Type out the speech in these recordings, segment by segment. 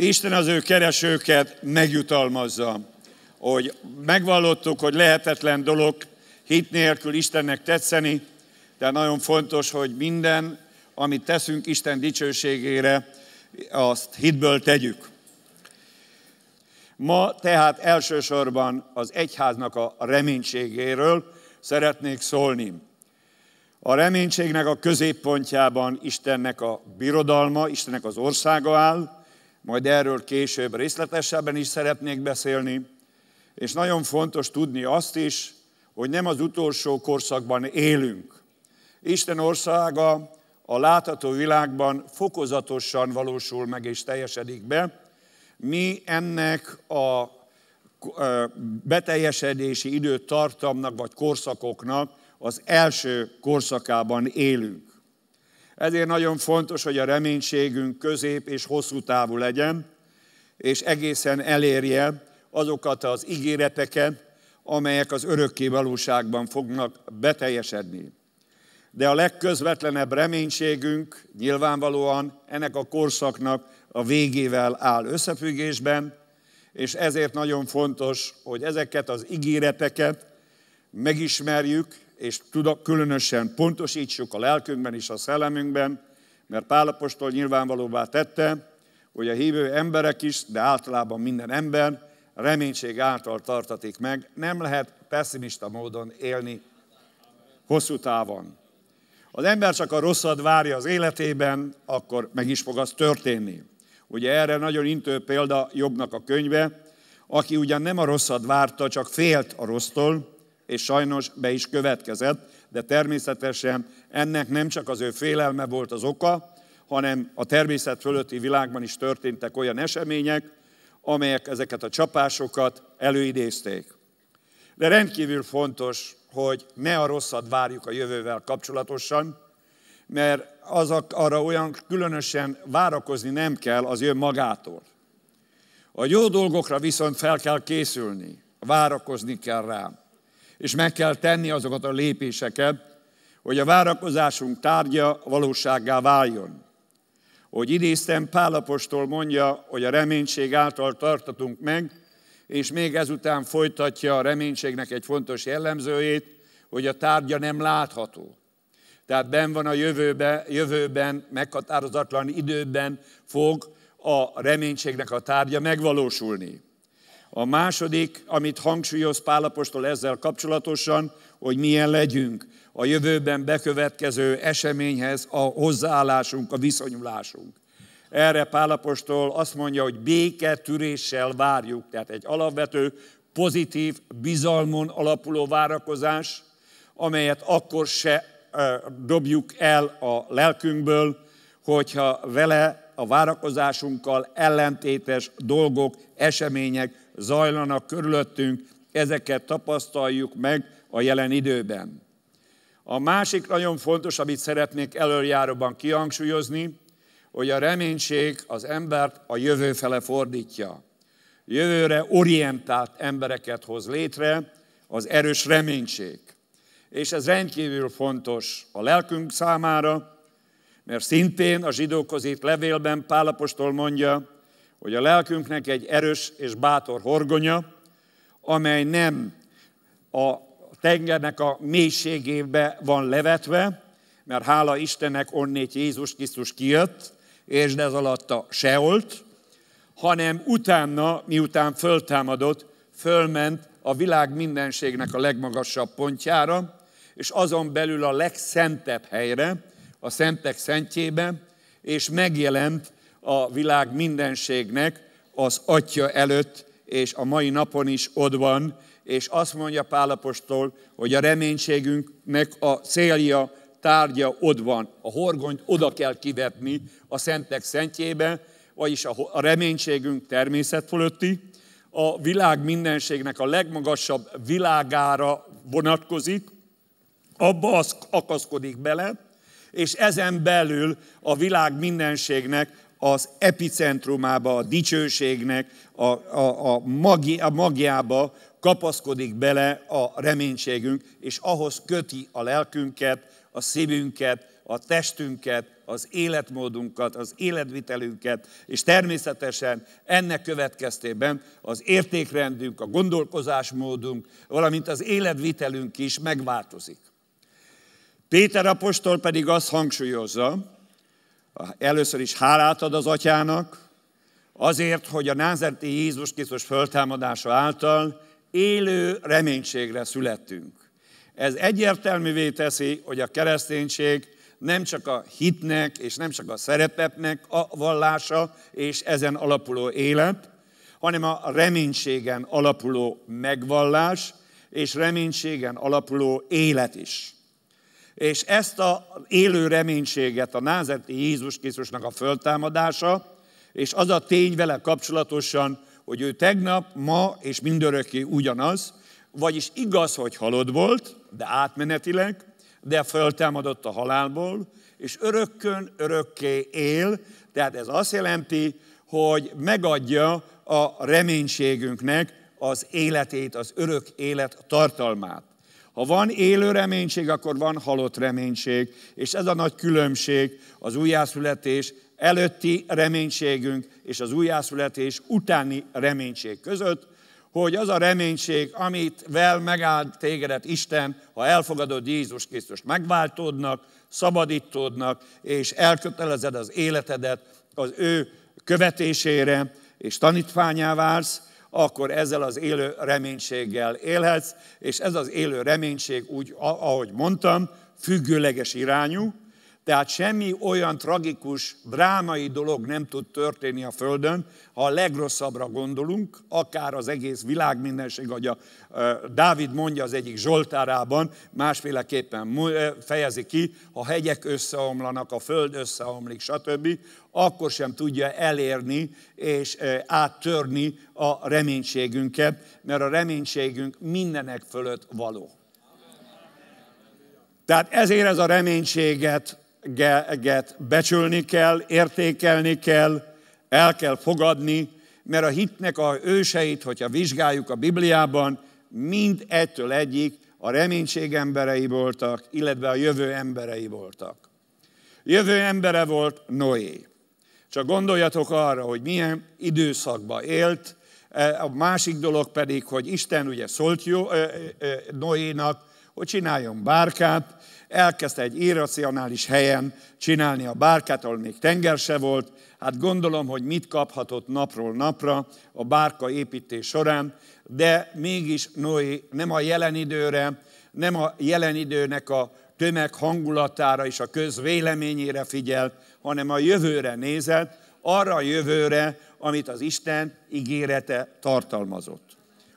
Isten az ő keresőket megjutalmazza, hogy megvallottuk, hogy lehetetlen dolog hit nélkül Istennek tetszeni, de nagyon fontos, hogy minden, amit teszünk Isten dicsőségére, azt hitből tegyük. Ma tehát elsősorban az egyháznak a reménységéről szeretnék szólni. A reménységnek a középpontjában Istennek a birodalma, Istennek az országa áll, majd erről később részletesebben is szeretnék beszélni, és nagyon fontos tudni azt is, hogy nem az utolsó korszakban élünk. Isten országa a látható világban fokozatosan valósul meg és teljesedik be. Mi ennek a beteljesedési időtartamnak vagy korszakoknak az első korszakában élünk. Ezért nagyon fontos, hogy a reménységünk közép és hosszú távú legyen, és egészen elérje azokat az ígéreteket, amelyek az örökké valóságban fognak beteljesedni. De a legközvetlenebb reménységünk nyilvánvalóan ennek a korszaknak a végével áll összefüggésben, és ezért nagyon fontos, hogy ezeket az ígéreteket megismerjük, és tudok különösen pontosítsuk a lelkünkben és a szellemünkben, mert Pálapostól nyilvánvalóvá tette, hogy a hívő emberek is, de általában minden ember reménység által tartatik meg. Nem lehet pessimista módon élni hosszú távon. Az ember csak a rosszat várja az életében, akkor meg is fog az történni. Ugye erre nagyon intő példa Jobbnak a könyve, aki ugyan nem a rosszat várta, csak félt a rossztól, és sajnos be is következett, de természetesen ennek nem csak az ő félelme volt az oka, hanem a természet fölötti világban is történtek olyan események, amelyek ezeket a csapásokat előidézték. De rendkívül fontos, hogy ne a rosszat várjuk a jövővel kapcsolatosan, mert azok arra olyan különösen várakozni nem kell, az jön magától. A jó dolgokra viszont fel kell készülni, várakozni kell rá és meg kell tenni azokat a lépéseket, hogy a várakozásunk tárgya valósággá váljon. Hogy idéztem, Pálapostól mondja, hogy a reménység által tartatunk meg, és még ezután folytatja a reménységnek egy fontos jellemzőjét, hogy a tárgya nem látható. Tehát ben van a jövőben, jövőben, meghatározatlan időben fog a reménységnek a tárgya megvalósulni. A második, amit hangsúlyoz Pálapostól ezzel kapcsolatosan, hogy milyen legyünk a jövőben bekövetkező eseményhez a hozzáállásunk, a viszonyulásunk. Erre Pálapostól azt mondja, hogy béke béketöréssel várjuk, tehát egy alapvető, pozitív, bizalmon alapuló várakozás, amelyet akkor se dobjuk el a lelkünkből, hogyha vele a várakozásunkkal ellentétes dolgok, események, zajlanak körülöttünk, ezeket tapasztaljuk meg a jelen időben. A másik nagyon fontos, amit szeretnék előjáróban kihangsúlyozni, hogy a reménység az embert a jövő fele fordítja. Jövőre orientált embereket hoz létre az erős reménység. És ez rendkívül fontos a lelkünk számára, mert szintén a zsidókhoz levélben Pálapostól mondja, hogy a lelkünknek egy erős és bátor horgonya, amely nem a tengernek a mélységébe van levetve, mert hála Istennek onnét Jézus Krisztus kijött, és ez alatt a Seolt, hanem utána, miután föltámadott, fölment a világ mindenségnek a legmagasabb pontjára, és azon belül a legszentebb helyre, a szentek szentjébe, és megjelent a világ mindenségnek az atya előtt, és a mai napon is ott van, és azt mondja Pálapostól, hogy a reménységünknek a célja, tárgya ott van. A horgonyt oda kell kivetni a szentek szentjébe, vagyis a reménységünk természet fölötti, a világ mindenségnek a legmagasabb világára vonatkozik, abba az akaszkodik bele, és ezen belül a világ mindenségnek az epicentrumába, a dicsőségnek, a, a, a, magi, a magjába kapaszkodik bele a reménységünk, és ahhoz köti a lelkünket, a szívünket, a testünket, az életmódunkat, az életvitelünket, és természetesen ennek következtében az értékrendünk, a gondolkozásmódunk, valamint az életvitelünk is megváltozik. Péter apostol pedig azt hangsúlyozza, először is hálát ad az atyának, azért, hogy a názerti Jézus Krisztus föltámadása által élő reménységre születtünk. Ez egyértelművé teszi, hogy a kereszténység nem csak a hitnek és nem csak a szeretetnek a vallása és ezen alapuló élet, hanem a reménységen alapuló megvallás és reménységen alapuló élet is. És ezt a élő reménységet, a názeti Jézus Krisztusnak a föltámadása, és az a tény vele kapcsolatosan, hogy ő tegnap, ma és mindörökké ugyanaz, vagyis igaz, hogy halott volt, de átmenetileg, de föltámadott a halálból, és örökkön örökké él, tehát ez azt jelenti, hogy megadja a reménységünknek az életét, az örök élet tartalmát. Ha van élő reménység, akkor van halott reménység. És ez a nagy különbség az újjászületés előtti reménységünk és az újjászületés utáni reménység között, hogy az a reménység, amit vel megáld tégedet Isten, ha elfogadod Jézus Krisztust, megváltódnak, szabadítódnak, és elkötelezed az életedet az ő követésére, és tanítványá válsz, akkor ezzel az élő reménységgel élhetsz, és ez az élő reménység úgy, ahogy mondtam, függőleges irányú, tehát semmi olyan tragikus, drámai dolog nem tud történni a Földön, ha a legrosszabbra gondolunk, akár az egész világ mindenség, ahogy a Dávid mondja az egyik Zsoltárában, másféleképpen fejezi ki, ha hegyek összeomlanak, a Föld összeomlik, stb., akkor sem tudja elérni és áttörni a reménységünket, mert a reménységünk mindenek fölött való. Tehát ezért ez a reménységet hitget becsülni kell, értékelni kell, el kell fogadni, mert a hitnek a őseit, hogyha vizsgáljuk a Bibliában, mind ettől egyik a reménység emberei voltak, illetve a jövő emberei voltak. Jövő embere volt Noé. Csak gondoljatok arra, hogy milyen időszakban élt, e, a másik dolog pedig, hogy Isten ugye szólt e, e, Noénak, hogy csináljon bárkát, elkezdte egy irracionális helyen csinálni a bárkát, ahol még tenger se volt. Hát gondolom, hogy mit kaphatott napról napra a bárka építés során, de mégis Noé nem a jelen időre, nem a jelen időnek a tömeg hangulatára és a közvéleményére figyelt, hanem a jövőre nézett, arra a jövőre, amit az Isten ígérete tartalmazott.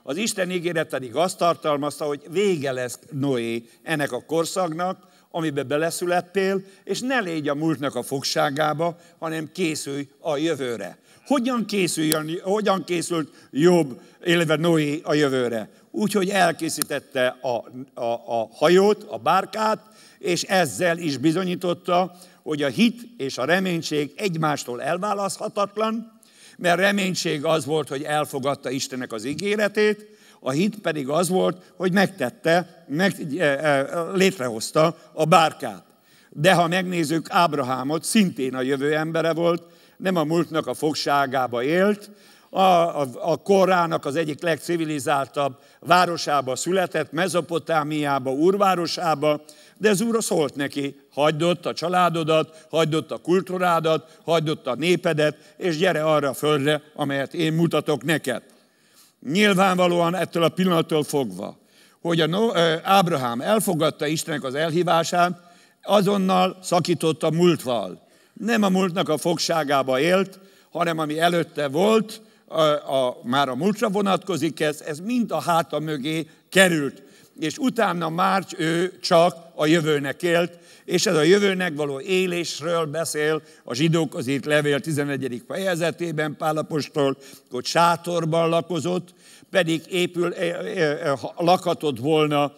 Az Isten ígéret pedig azt tartalmazta, hogy vége lesz Noé ennek a korszaknak, amiben beleszülettél, és ne légy a múltnak a fogságába, hanem készülj a jövőre. Hogyan, készüljön, hogyan készült jobb, illetve Noé a jövőre? Úgy, hogy elkészítette a, a, a hajót, a bárkát, és ezzel is bizonyította, hogy a hit és a reménység egymástól elválaszthatatlan, mert reménység az volt, hogy elfogadta Istenek az ígéretét, a hit pedig az volt, hogy megtette, meg, e, e, létrehozta a bárkát. De ha megnézzük, Ábrahámot szintén a jövő embere volt, nem a múltnak a fogságába élt, a, a, a korának az egyik legcivilizáltabb városába született, Mezopotámiába, urvárosába, de az úr szólt neki, hagyd ott a családodat, hagyd ott a kultúrádat, hagyd ott a népedet, és gyere arra a földre, amelyet én mutatok neked. Nyilvánvalóan ettől a pillanattól fogva, hogy a no, Ábrahám elfogadta Istennek az elhívását, azonnal szakított a múltval. Nem a múltnak a fogságába élt, hanem ami előtte volt, a, a, már a múltra vonatkozik ez, ez mind a háta mögé került és utána már ő csak a jövőnek élt, és ez a jövőnek való élésről beszél a az írt levél 11. fejezetében Pálapostól, hogy sátorban lakozott, pedig épül, e, e, e, lakhatott volna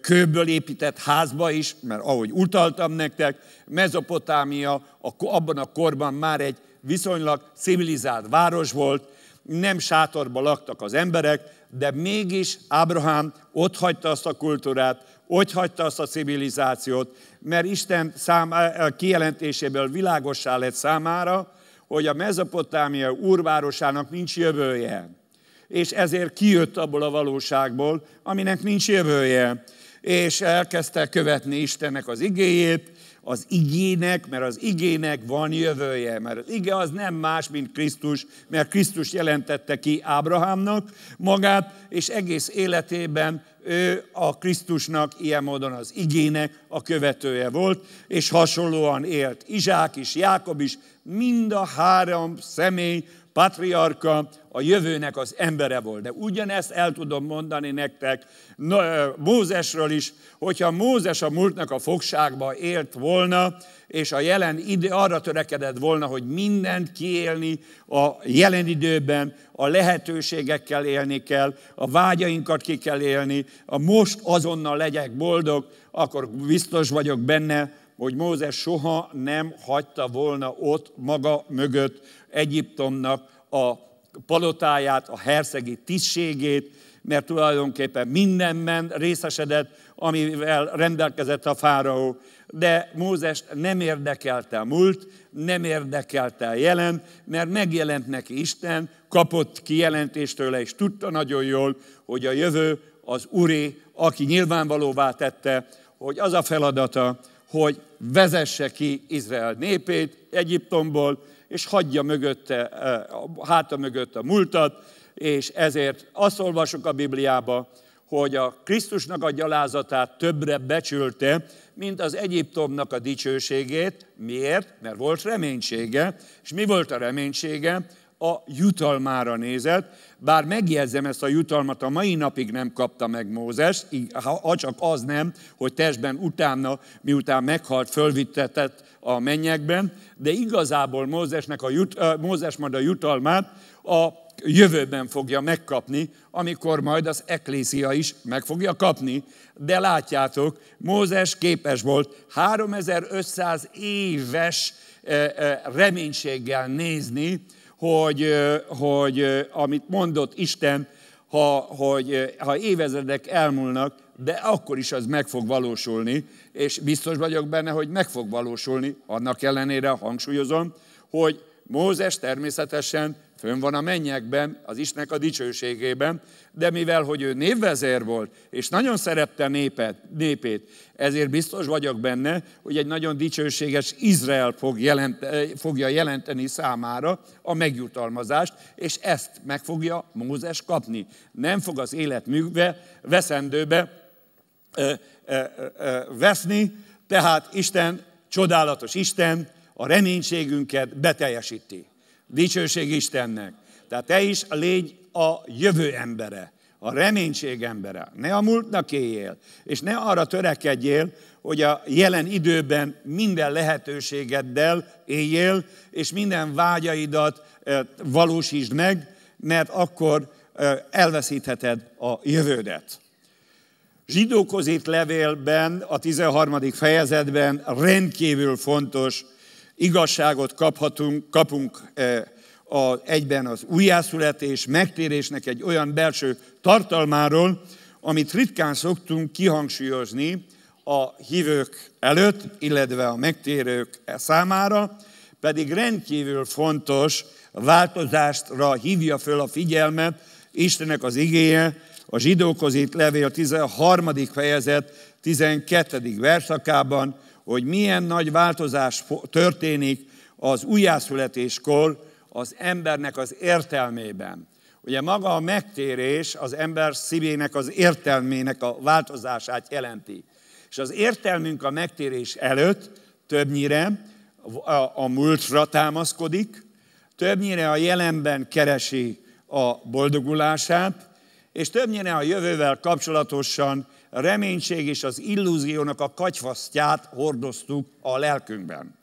kőből épített házba is, mert ahogy utaltam nektek, Mezopotámia abban a korban már egy viszonylag civilizált város volt, nem sátorban laktak az emberek, de mégis Ábrahám ott hagyta azt a kultúrát, ott hagyta azt a civilizációt, mert Isten szám, kijelentéséből világossá lett számára, hogy a mezopotámia úrvárosának nincs jövője. És ezért kijött abból a valóságból, aminek nincs jövője. És elkezdte követni Istennek az igéjét, az igének, mert az igének van jövője, mert az ige az nem más, mint Krisztus, mert Krisztus jelentette ki Ábrahámnak magát, és egész életében ő a Krisztusnak ilyen módon az igének a követője volt, és hasonlóan élt Izsák is, Jákob is, mind a három személy patriarka, a jövőnek az embere volt. De ugyanezt el tudom mondani nektek Mózesről is, hogyha Mózes a múltnak a fogságba élt volna, és a jelen idő arra törekedett volna, hogy mindent kiélni a jelen időben, a lehetőségekkel élni kell, a vágyainkat ki kell élni, a most azonnal legyek boldog, akkor biztos vagyok benne, hogy Mózes soha nem hagyta volna ott maga mögött Egyiptomnak a palotáját, a herszegi tisztségét, mert tulajdonképpen mindenben részesedett, amivel rendelkezett a fáraó. De Mózes nem érdekelte a múlt, nem érdekelte a jelen, mert megjelent neki Isten, kapott ki jelentéstől és tudta nagyon jól, hogy a jövő az Uri, aki nyilvánvalóvá tette, hogy az a feladata, hogy vezesse ki Izrael népét Egyiptomból, és hagyja mögötte, eh, háta mögött a múltat, és ezért azt olvasok a Bibliába, hogy a Krisztusnak a gyalázatát többre becsülte, mint az Egyiptomnak a dicsőségét. Miért? Mert volt reménysége. És mi volt a reménysége? a jutalmára nézett, bár megjegyzem ezt a jutalmat, a mai napig nem kapta meg Mózes, ha csak az nem, hogy testben utána, miután meghalt, fölvittetett a mennyekben, de igazából Mózesnek a jut, Mózes majd a jutalmát a jövőben fogja megkapni, amikor majd az eklészia is meg fogja kapni. De látjátok, Mózes képes volt 3500 éves reménységgel nézni, hogy, hogy amit mondott Isten, ha, hogy, ha évezredek elmúlnak, de akkor is az meg fog valósulni, és biztos vagyok benne, hogy meg fog valósulni, annak ellenére hangsúlyozom, hogy Mózes természetesen Fönn van a mennyekben, az Istenek a dicsőségében, de mivel, hogy ő névvezér volt, és nagyon szerette népet, népét, ezért biztos vagyok benne, hogy egy nagyon dicsőséges Izrael fog jelent, eh, fogja jelenteni számára a megjutalmazást, és ezt meg fogja Mózes kapni. Nem fog az élet műve, ö, ö, ö, ö, veszni, tehát Isten, csodálatos Isten, a reménységünket beteljesíti. Dicsőség Istennek. Tehát te is légy a jövő embere, a reménység embere. Ne a múltnak éljél, és ne arra törekedjél, hogy a jelen időben minden lehetőségeddel éljél, és minden vágyaidat valósítsd meg, mert akkor elveszítheted a jövődet. Zsidókozít levélben, a 13. fejezetben rendkívül fontos igazságot kaphatunk, kapunk e, a, egyben az újjászületés, megtérésnek egy olyan belső tartalmáról, amit ritkán szoktunk kihangsúlyozni a hívők előtt, illetve a megtérők számára, pedig rendkívül fontos változástra hívja föl a figyelmet Istenek az igéje, a zsidókhoz itt levél 13. fejezet 12. verszakában, hogy milyen nagy változás történik az újjászületéskor az embernek az értelmében. Ugye maga a megtérés az ember szívének az értelmének a változását jelenti. És az értelmünk a megtérés előtt többnyire a, a múltra támaszkodik, többnyire a jelenben keresi a boldogulását, és többnyire a jövővel kapcsolatosan reménység és az illúziónak a kagyfasztját hordoztuk a lelkünkben.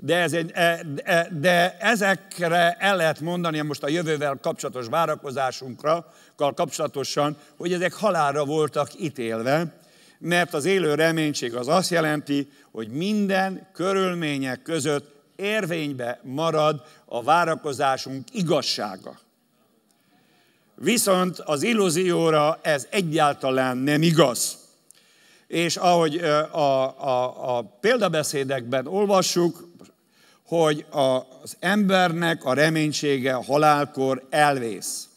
De, ez egy, e- e- de ezekre el lehet mondani most a jövővel kapcsolatos várakozásunkra, kapcsolatosan, hogy ezek halára voltak ítélve, mert az élő reménység az azt jelenti, hogy minden körülmények között érvénybe marad a várakozásunk igazsága. Viszont az illúzióra ez egyáltalán nem igaz. És ahogy a, a, a példabeszédekben olvassuk, hogy az embernek a reménysége halálkor elvész.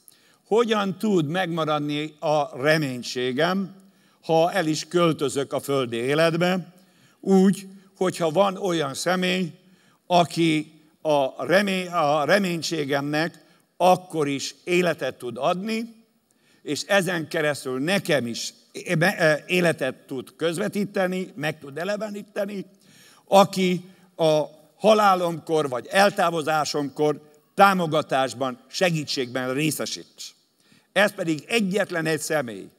Hogyan tud megmaradni a reménységem, ha el is költözök a földi életbe? Úgy, hogyha van olyan személy, aki a, remény, a reménységemnek akkor is életet tud adni, és ezen keresztül nekem is e- életet tud közvetíteni, meg tud eleveníteni, aki a halálomkor vagy eltávozásomkor támogatásban, segítségben részesít. Ez pedig egyetlen egy személy.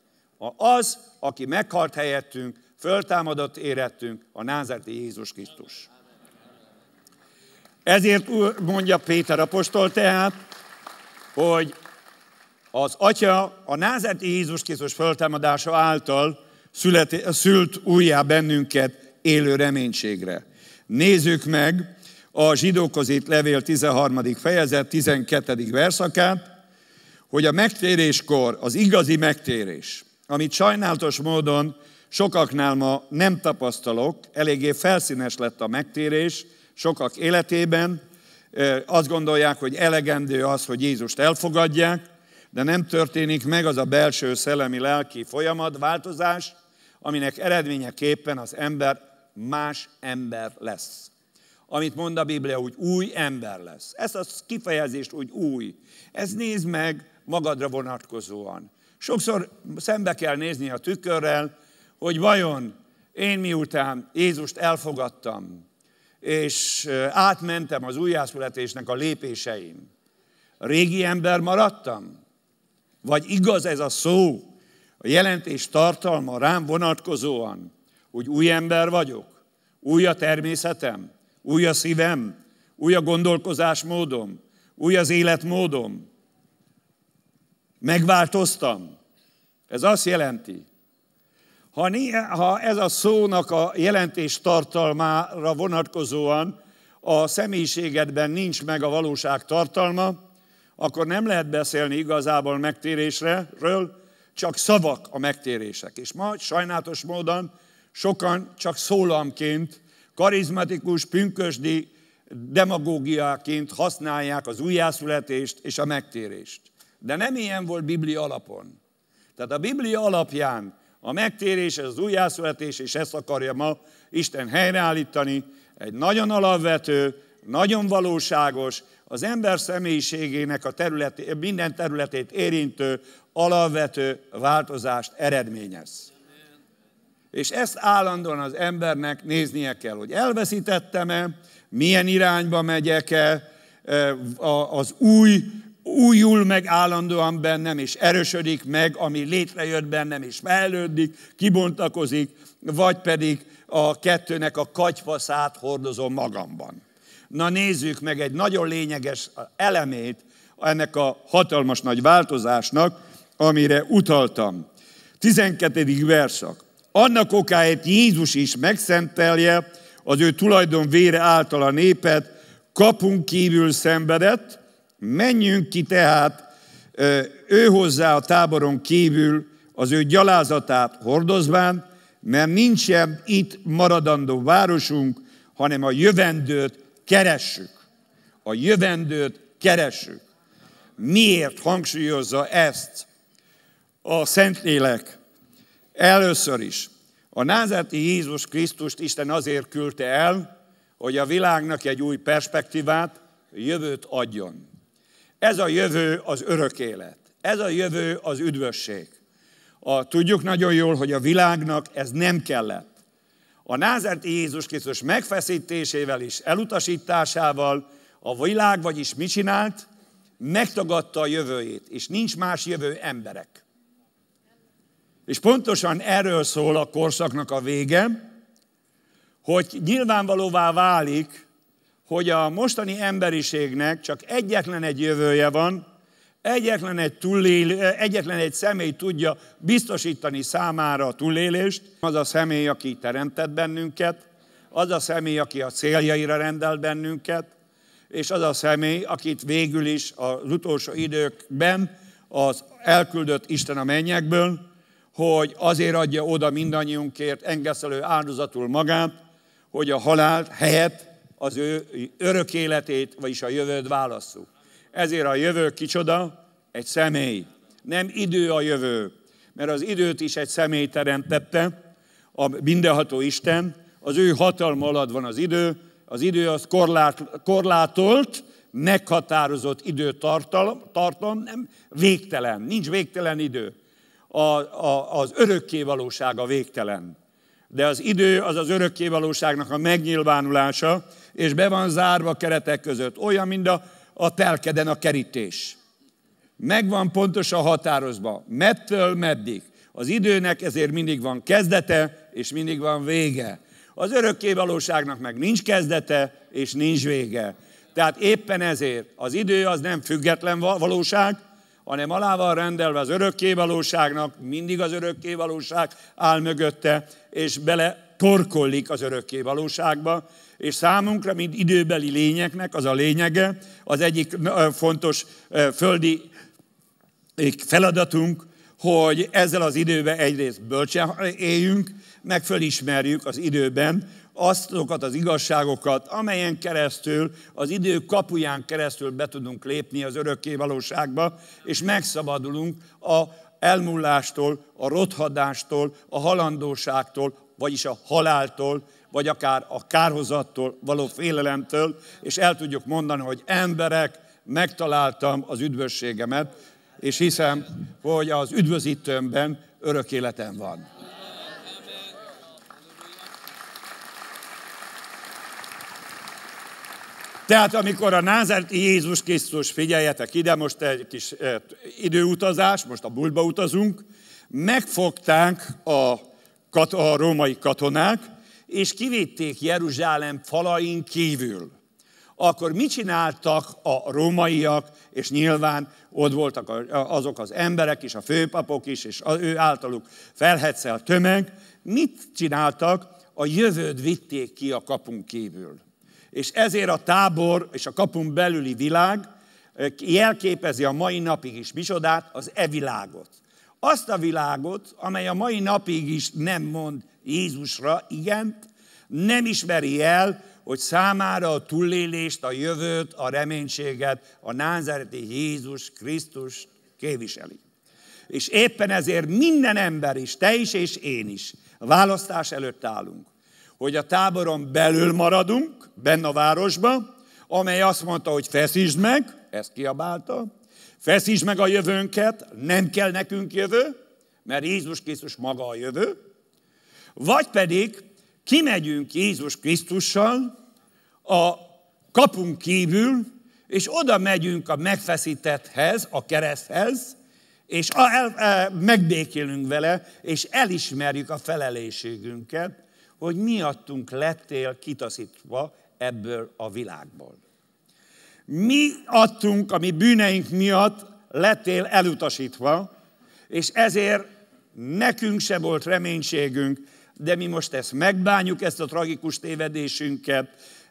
Az, aki meghalt helyettünk, föltámadott érettünk, a názárti Jézus Krisztus. Ezért mondja Péter apostol tehát, hogy az Atya a názeti Jézus Krisztus föltámadása által szület, szült újjá bennünket élő reménységre. Nézzük meg a zsidókhoz itt levél 13. fejezet 12. verszakát, hogy a megtéréskor, az igazi megtérés, amit sajnálatos módon sokaknál ma nem tapasztalok, eléggé felszínes lett a megtérés sokak életében, azt gondolják, hogy elegendő az, hogy Jézust elfogadják, de nem történik meg az a belső szellemi lelki folyamat, változás, aminek eredményeképpen az ember más ember lesz. Amit mond a Biblia, hogy új ember lesz. Ez a kifejezést, hogy új. Ez nézd meg magadra vonatkozóan. Sokszor szembe kell nézni a tükörrel, hogy vajon én miután Jézust elfogadtam, és átmentem az újjászületésnek a lépéseim. Régi ember maradtam? Vagy igaz ez a szó, a jelentés tartalma rám vonatkozóan, hogy új ember vagyok, új a természetem, új a szívem, új a gondolkozásmódom, új az életmódom, megváltoztam. Ez azt jelenti, ha, né, ha ez a szónak a jelentés tartalmára vonatkozóan a személyiségedben nincs meg a valóság tartalma, akkor nem lehet beszélni igazából megtérésről, csak szavak a megtérések. És ma sajnálatos módon sokan csak szólamként, karizmatikus, pünkösdi demagógiaként használják az újjászületést és a megtérést. De nem ilyen volt Biblia alapon. Tehát a Biblia alapján a megtérés, ez az újjászületés, és ezt akarja ma Isten helyreállítani. Egy nagyon alapvető, nagyon valóságos, az ember személyiségének a terület, minden területét érintő, alapvető változást eredményez. És ezt állandóan az embernek néznie kell, hogy elveszítettem-e, milyen irányba megyek-e, az új újul meg állandóan bennem, és erősödik meg, ami létrejött bennem, és fejlődik, kibontakozik, vagy pedig a kettőnek a kagyfaszát hordozom magamban. Na nézzük meg egy nagyon lényeges elemét ennek a hatalmas nagy változásnak, amire utaltam. 12. verszak. Annak okáért Jézus is megszentelje az ő tulajdon vére által a népet, kapunk kívül szenvedett, Menjünk ki tehát ő hozzá a táboron kívül az ő gyalázatát hordozván, mert nincsen itt maradandó városunk, hanem a jövendőt keressük. A jövendőt keressük. Miért hangsúlyozza ezt a Szentlélek? Először is. A názárti Jézus Krisztust Isten azért küldte el, hogy a világnak egy új perspektívát, jövőt adjon. Ez a jövő az örök élet. Ez a jövő az üdvösség. A, tudjuk nagyon jól, hogy a világnak ez nem kellett. A názerti Jézus Krisztus megfeszítésével és elutasításával a világ vagyis mi csinált? Megtagadta a jövőjét, és nincs más jövő emberek. És pontosan erről szól a korszaknak a vége, hogy nyilvánvalóvá válik, hogy a mostani emberiségnek csak egyetlen egy jövője van, egyetlen egy, túlél egyetlen egy személy tudja biztosítani számára a túlélést, az a személy, aki teremtett bennünket, az a személy, aki a céljaira rendel bennünket, és az a személy, akit végül is az utolsó időkben az elküldött Isten a mennyekből, hogy azért adja oda mindannyiunkért engeszelő áldozatul magát, hogy a halált helyett az ő örök életét, vagyis a jövőt válasszuk. Ezért a jövő kicsoda? Egy személy. Nem idő a jövő, mert az időt is egy személy teremtette, a mindenható Isten, az ő hatalma alatt van az idő, az idő az korlát, korlátolt, meghatározott tartom nem végtelen, nincs végtelen idő. A, a, az valóság a végtelen. De az idő az az valóságnak a megnyilvánulása, és be van zárva a keretek között. Olyan, mint a, a telkeden a kerítés. Megvan pontosan határozva, mettől meddig. Az időnek ezért mindig van kezdete, és mindig van vége. Az örökké valóságnak meg nincs kezdete, és nincs vége. Tehát éppen ezért az idő az nem független valóság, hanem alá van rendelve az örökké valóságnak, mindig az örökké valóság áll mögötte, és bele torkollik az örökké valóságba, és számunkra, mint időbeli lényeknek az a lényege, az egyik fontos földi feladatunk, hogy ezzel az időben egyrészt bölcsen éljünk, meg fölismerjük az időben azokat az igazságokat, amelyen keresztül, az idő kapuján keresztül be tudunk lépni az örökké valóságba, és megszabadulunk a elmúlástól, a rothadástól, a halandóságtól, vagyis a haláltól, vagy akár a kárhozattól való félelemtől, és el tudjuk mondani, hogy emberek, megtaláltam az üdvösségemet, és hiszem, hogy az üdvözítőmben örök életem van. Tehát amikor a názerti Jézus Krisztus, figyeljetek ide, most egy kis eh, időutazás, most a bulba utazunk, megfogták a a római katonák, és kivitték Jeruzsálem falain kívül. Akkor mit csináltak a rómaiak, és nyilván ott voltak azok az emberek is, a főpapok is, és ő általuk felhetszelt tömeg, mit csináltak? A jövőt vitték ki a kapunk kívül. És ezért a tábor és a kapun belüli világ eh, jelképezi a mai napig is misodát, az e világot azt a világot, amely a mai napig is nem mond Jézusra igent, nem ismeri el, hogy számára a túlélést, a jövőt, a reménységet a názáreti Jézus Krisztus képviseli. És éppen ezért minden ember is, te is és én is a választás előtt állunk, hogy a táboron belül maradunk, benne a városba, amely azt mondta, hogy feszítsd meg, ezt kiabálta, Feszítsd meg a jövőnket, nem kell nekünk jövő, mert Jézus Krisztus maga a jövő. Vagy pedig kimegyünk Jézus Krisztussal a kapunk kívül, és oda megyünk a megfeszítetthez, a kereszthez, és el, e, megbékélünk vele, és elismerjük a felelésségünket, hogy miattunk lettél kitaszítva ebből a világból mi adtunk a mi bűneink miatt letél elutasítva, és ezért nekünk se volt reménységünk, de mi most ezt megbánjuk, ezt a tragikus tévedésünket,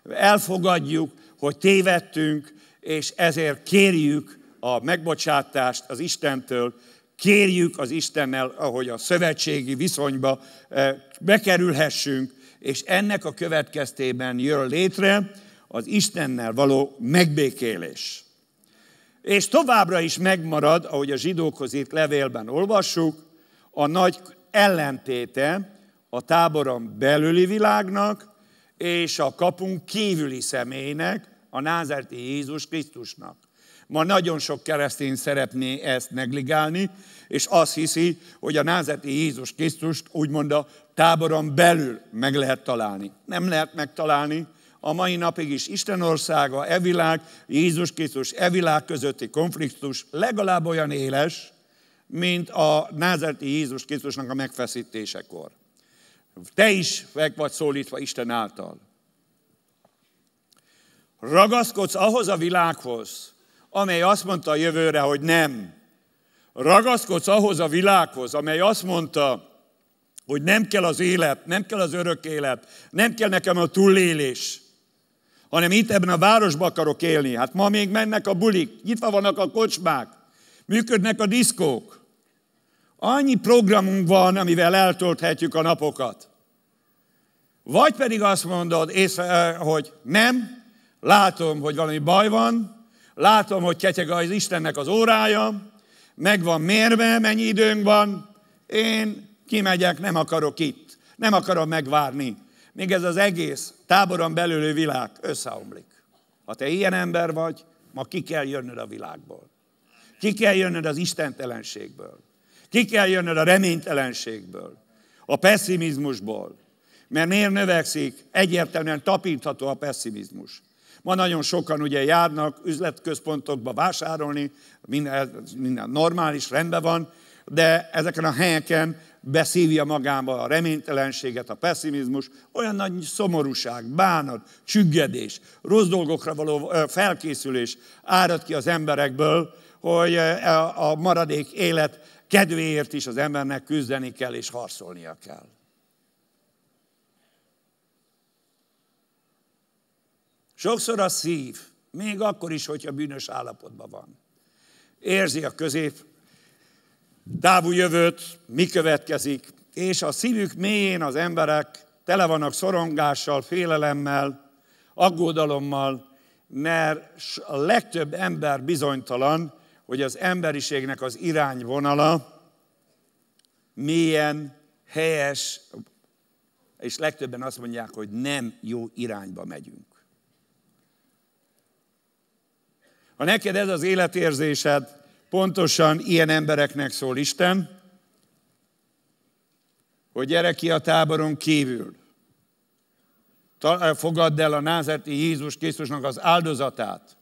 elfogadjuk, hogy tévedtünk, és ezért kérjük a megbocsátást az Istentől, kérjük az Istennel, ahogy a szövetségi viszonyba eh, bekerülhessünk, és ennek a következtében jön létre az Istennel való megbékélés. És továbbra is megmarad, ahogy a zsidókhoz itt levélben olvassuk, a nagy ellentéte a táboron belüli világnak és a kapunk kívüli személynek, a názerti Jézus Krisztusnak. Ma nagyon sok keresztény szeretné ezt negligálni, és azt hiszi, hogy a názeti Jézus Krisztust úgymond a táboron belül meg lehet találni. Nem lehet megtalálni, a mai napig is Isten országa, e világ, Jézus Krisztus, e világ közötti konfliktus legalább olyan éles, mint a názerti Jézus Krisztusnak a megfeszítésekor. Te is meg vagy szólítva Isten által. Ragaszkodsz ahhoz a világhoz, amely azt mondta a jövőre, hogy nem. Ragaszkodsz ahhoz a világhoz, amely azt mondta, hogy nem kell az élet, nem kell az örök élet, nem kell nekem a túlélés hanem itt ebben a városban akarok élni. Hát ma még mennek a bulik, nyitva vannak a kocsmák, működnek a diszkók. Annyi programunk van, amivel eltölthetjük a napokat. Vagy pedig azt mondod, észre, eh, hogy nem, látom, hogy valami baj van, látom, hogy ketyeg az Istennek az órája, meg van mérve, mennyi időnk van, én kimegyek, nem akarok itt, nem akarom megvárni még ez az egész táboron belüli világ összeomlik. Ha te ilyen ember vagy, ma ki kell jönnöd a világból. Ki kell jönnöd az istentelenségből. Ki kell jönnöd a reménytelenségből. A pessimizmusból. Mert miért növekszik? Egyértelműen tapintható a pessimizmus. Ma nagyon sokan ugye járnak üzletközpontokba vásárolni, minden, minden normális, rendben van, de ezeken a helyeken beszívja magába a reménytelenséget, a pessimizmus, olyan nagy szomorúság, bánat, csüggedés, rossz dolgokra való felkészülés árad ki az emberekből, hogy e, a maradék élet kedvéért is az embernek küzdeni kell és harcolnia kell. Sokszor a szív, még akkor is, hogyha bűnös állapotban van, érzi a közép távú jövőt, mi következik, és a szívük mélyén az emberek tele vannak szorongással, félelemmel, aggodalommal, mert a legtöbb ember bizonytalan, hogy az emberiségnek az irányvonala milyen helyes, és legtöbben azt mondják, hogy nem jó irányba megyünk. Ha neked ez az életérzésed, Pontosan ilyen embereknek szól Isten, hogy gyere ki a táboron kívül. Eh, fogadd el a názerti Jézus Krisztusnak az áldozatát,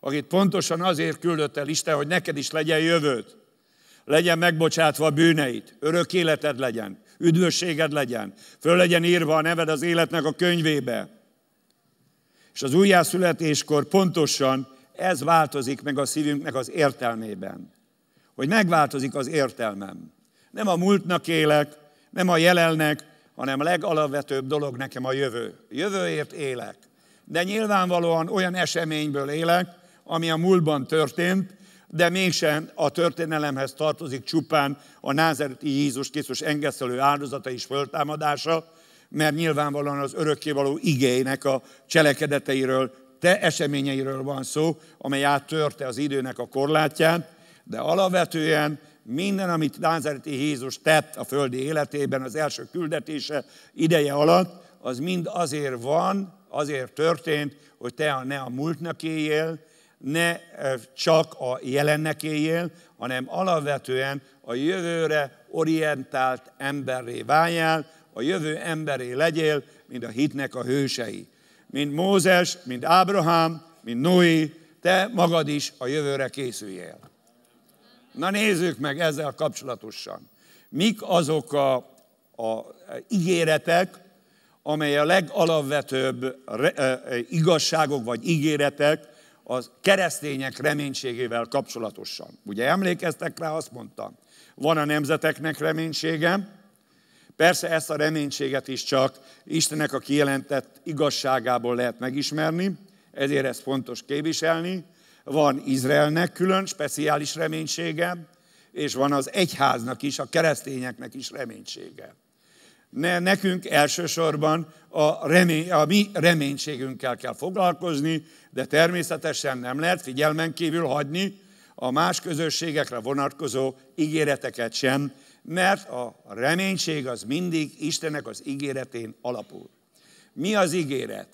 akit pontosan azért küldött el Isten, hogy neked is legyen jövőd, legyen megbocsátva a bűneid, örök életed legyen, üdvösséged legyen, föl legyen írva a neved az életnek a könyvébe. És az újjászületéskor pontosan ez változik meg a szívünknek az értelmében. Hogy megváltozik az értelmem. Nem a múltnak élek, nem a jelennek, hanem a legalapvetőbb dolog nekem a jövő. Jövőért élek. De nyilvánvalóan olyan eseményből élek, ami a múltban történt, de mégsem a történelemhez tartozik csupán a názereti Jézus Krisztus engesztelő áldozata és föltámadása, mert nyilvánvalóan az örökkévaló igénynek a cselekedeteiről te eseményeiről van szó, amely áttörte az időnek a korlátját, de alapvetően minden, amit Názareti Jézus tett a földi életében az első küldetése ideje alatt, az mind azért van, azért történt, hogy te ne a múltnak éljél, ne csak a jelennek éljél, hanem alapvetően a jövőre orientált emberré váljál, a jövő emberé legyél, mint a hitnek a hősei mint Mózes, mint Ábrahám, mint Noé, te magad is a jövőre készüljél. Na nézzük meg ezzel kapcsolatosan. Mik azok a, a ígéretek, amely a legalapvetőbb e, e, igazságok vagy ígéretek a keresztények reménységével kapcsolatosan. Ugye emlékeztek rá, azt mondtam, van a nemzeteknek reménységem, Persze ezt a reménységet is csak Istennek a kijelentett igazságából lehet megismerni, ezért ez fontos képviselni. Van Izraelnek külön speciális reménysége, és van az egyháznak is, a keresztényeknek is reménysége. Ne, nekünk elsősorban a, remény, a mi reménységünkkel kell foglalkozni, de természetesen nem lehet figyelmen kívül hagyni a más közösségekre vonatkozó ígéreteket sem, mert a reménység az mindig Istenek az ígéretén alapul. Mi az ígéret?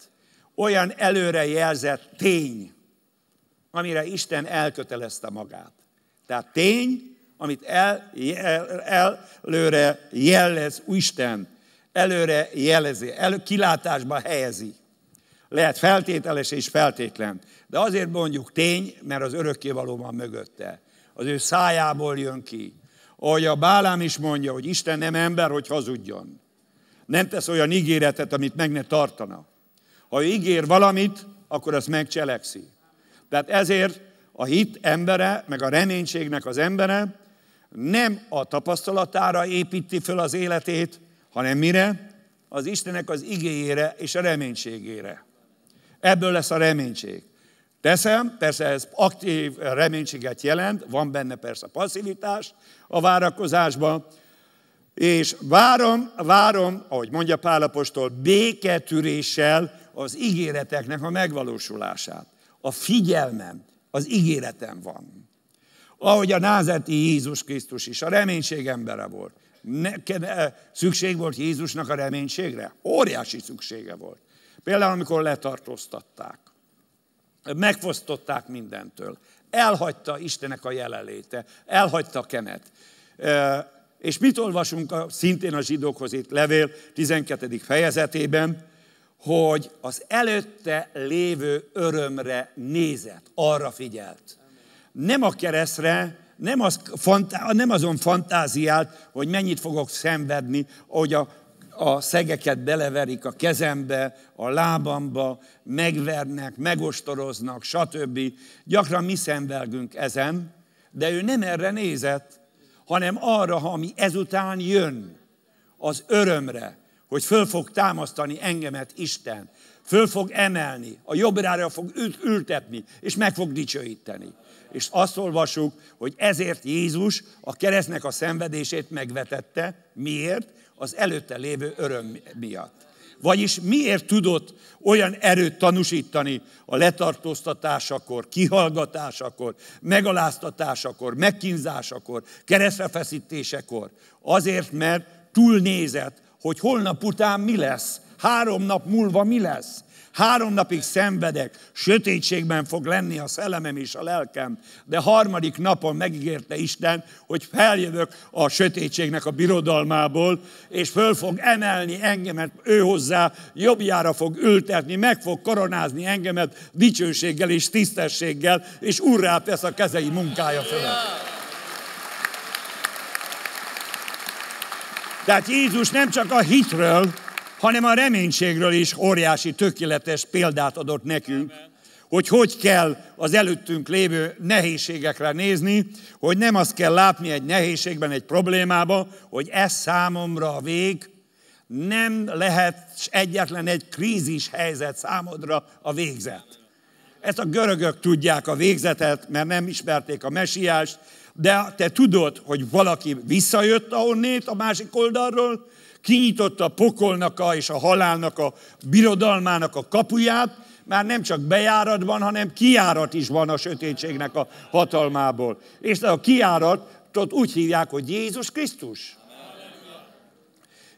Olyan előre jelzett tény, amire Isten elkötelezte magát. Tehát tény, amit el, el, el előre jellez Isten, előre jelezi, elő, kilátásba helyezi. Lehet feltételes és feltétlen. De azért mondjuk tény, mert az örökkévaló van mögötte. Az ő szájából jön ki ahogy a Bálám is mondja, hogy Isten nem ember, hogy hazudjon. Nem tesz olyan ígéretet, amit meg ne tartana. Ha ígér valamit, akkor azt megcselekszi. Tehát ezért a hit embere, meg a reménységnek az embere nem a tapasztalatára építi föl az életét, hanem mire? Az Istenek az igéjére és a reménységére. Ebből lesz a reménység. Teszem, persze ez aktív reménységet jelent, van benne persze passzivitás a várakozásban, és várom, várom, ahogy mondja Pálapostól, béketűréssel az ígéreteknek a megvalósulását. A figyelmem, az ígéretem van. Ahogy a názeti Jézus Krisztus is a reménység embere volt. Neked szükség volt Jézusnak a reménységre? Óriási szüksége volt. Például, amikor letartóztatták megfosztották mindentől. Elhagyta Istenek a jelenléte, elhagyta a kenet. És mit olvasunk a, szintén a zsidókhoz itt levél 12. fejezetében? Hogy az előtte lévő örömre nézett, arra figyelt. Nem a keresztre, nem, az, nem azon fantáziált, hogy mennyit fogok szenvedni, hogy a a szegeket beleverik a kezembe, a lábamba, megvernek, megostoroznak, stb. Gyakran mi szenvelgünk ezen, de ő nem erre nézett, hanem arra, ami ezután jön, az örömre, hogy föl fog támasztani engemet Isten, föl fog emelni, a jobbrára fog ültetni, és meg fog dicsőíteni. És azt olvasjuk, hogy ezért Jézus a keresztnek a szenvedését megvetette. Miért? az előtte lévő öröm miatt. Vagyis miért tudott olyan erőt tanúsítani a letartóztatásakor, kihallgatásakor, megaláztatásakor, megkínzásakor, keresztrefeszítésekor? Azért, mert túlnézett, hogy holnap után mi lesz, három nap múlva mi lesz, Három napig szenvedek, sötétségben fog lenni a szellemem és a lelkem, de harmadik napon megígérte Isten, hogy feljövök a sötétségnek a birodalmából, és föl fog emelni engemet ő hozzá, jobbjára fog ültetni, meg fog koronázni engemet dicsőséggel és tisztességgel, és urrá tesz a kezei munkája fölött. Tehát Jézus nem csak a hitről, hanem a reménységről is óriási, tökéletes példát adott nekünk, hogy hogy kell az előttünk lévő nehézségekre nézni, hogy nem azt kell látni egy nehézségben, egy problémába, hogy ez számomra a vég, nem lehet egyetlen egy krízis helyzet számodra a végzet. Ezt a görögök tudják a végzetet, mert nem ismerték a mesiást, de te tudod, hogy valaki visszajött ahonnét a másik oldalról, kinyitotta a pokolnak a, és a halálnak a birodalmának a kapuját, már nem csak van, hanem kiárat is van a sötétségnek a hatalmából. És a kiáratot úgy hívják, hogy Jézus Krisztus.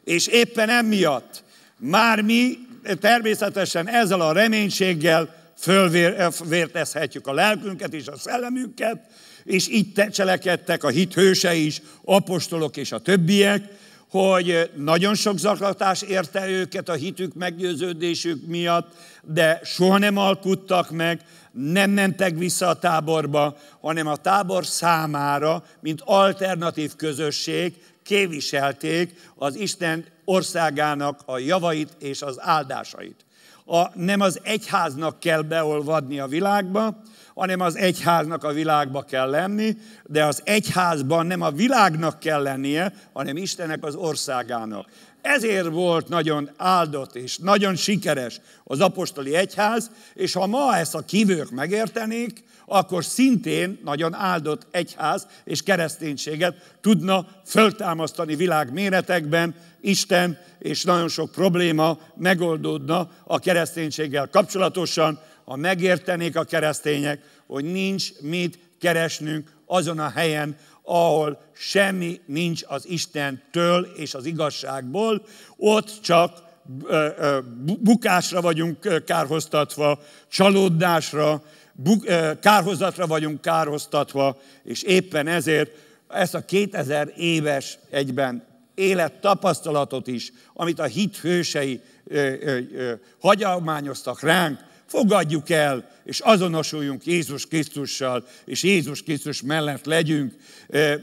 És éppen emiatt már mi természetesen ezzel a reménységgel fölvértezhetjük a lelkünket és a szellemünket, és így cselekedtek a hithőse is, apostolok és a többiek, hogy eh, nagyon sok zaklatás érte őket a hitük, meggyőződésük miatt, de soha nem alkuttak meg, nem mentek vissza a táborba, hanem a tábor számára, mint alternatív közösség, képviselték az Isten országának a javait és az áldásait. A, nem az egyháznak kell beolvadni a világba, hanem az egyháznak a világba kell lenni, de az egyházban nem a világnak kell lennie, hanem Istenek az országának. Ezért volt nagyon áldott és nagyon sikeres az apostoli egyház, és ha ma ezt a kívők megértenék, akkor szintén nagyon áldott egyház és kereszténységet tudna föltámasztani világméretekben, Isten és nagyon sok probléma megoldódna a kereszténységgel kapcsolatosan, ha megértenék a keresztények, hogy nincs mit keresnünk azon a helyen, ahol semmi nincs az Istentől és az igazságból, ott csak bukásra vagyunk kárhoztatva, csalódásra, kárhozatra vagyunk kárhoztatva, és éppen ezért ezt a 2000 éves egyben élettapasztalatot is, amit a hit hősei hagyományoztak ránk, fogadjuk el, és azonosuljunk Jézus Krisztussal, és Jézus Krisztus mellett legyünk,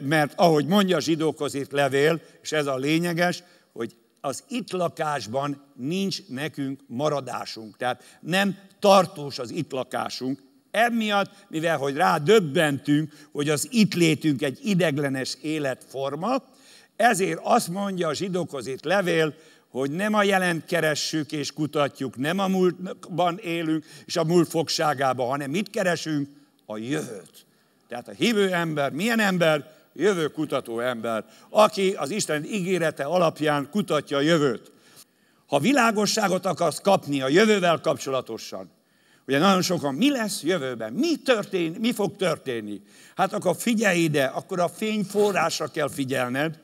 mert ahogy mondja a zsidókhoz itt levél, és ez a lényeges, hogy az itt lakásban nincs nekünk maradásunk. Tehát nem tartós az itt lakásunk, Emiatt, mivel hogy rá döbbentünk, hogy az itt létünk egy ideglenes életforma, ezért azt mondja a zsidókhoz itt levél, hogy nem a jelent keressük és kutatjuk, nem a múltban élünk és a múlt fogságában, hanem mit keresünk? A jövőt. Tehát a hívő ember milyen ember? jövő kutató ember, aki az Isten ígérete alapján kutatja a jövőt. Ha világosságot akarsz kapni a jövővel kapcsolatosan, ugye nagyon sokan, mi lesz jövőben? Mi történ, mi fog történni? Hát akkor figyelj ide, akkor a fényforrásra kell figyelned,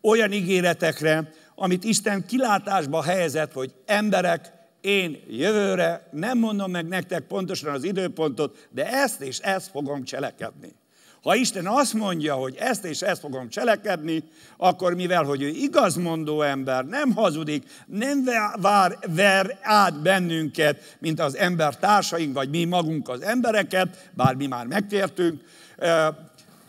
olyan ígéretekre, amit Isten kilátásba helyezett, hogy emberek, én jövőre nem mondom meg nektek pontosan az időpontot, de ezt és ezt fogom cselekedni. Ha Isten azt mondja, hogy ezt és ezt fogom cselekedni, akkor mivel, hogy ő igazmondó ember, nem hazudik, nem vár, ver át bennünket, mint az ember társaink, vagy mi magunk az embereket, bár mi már megtértünk,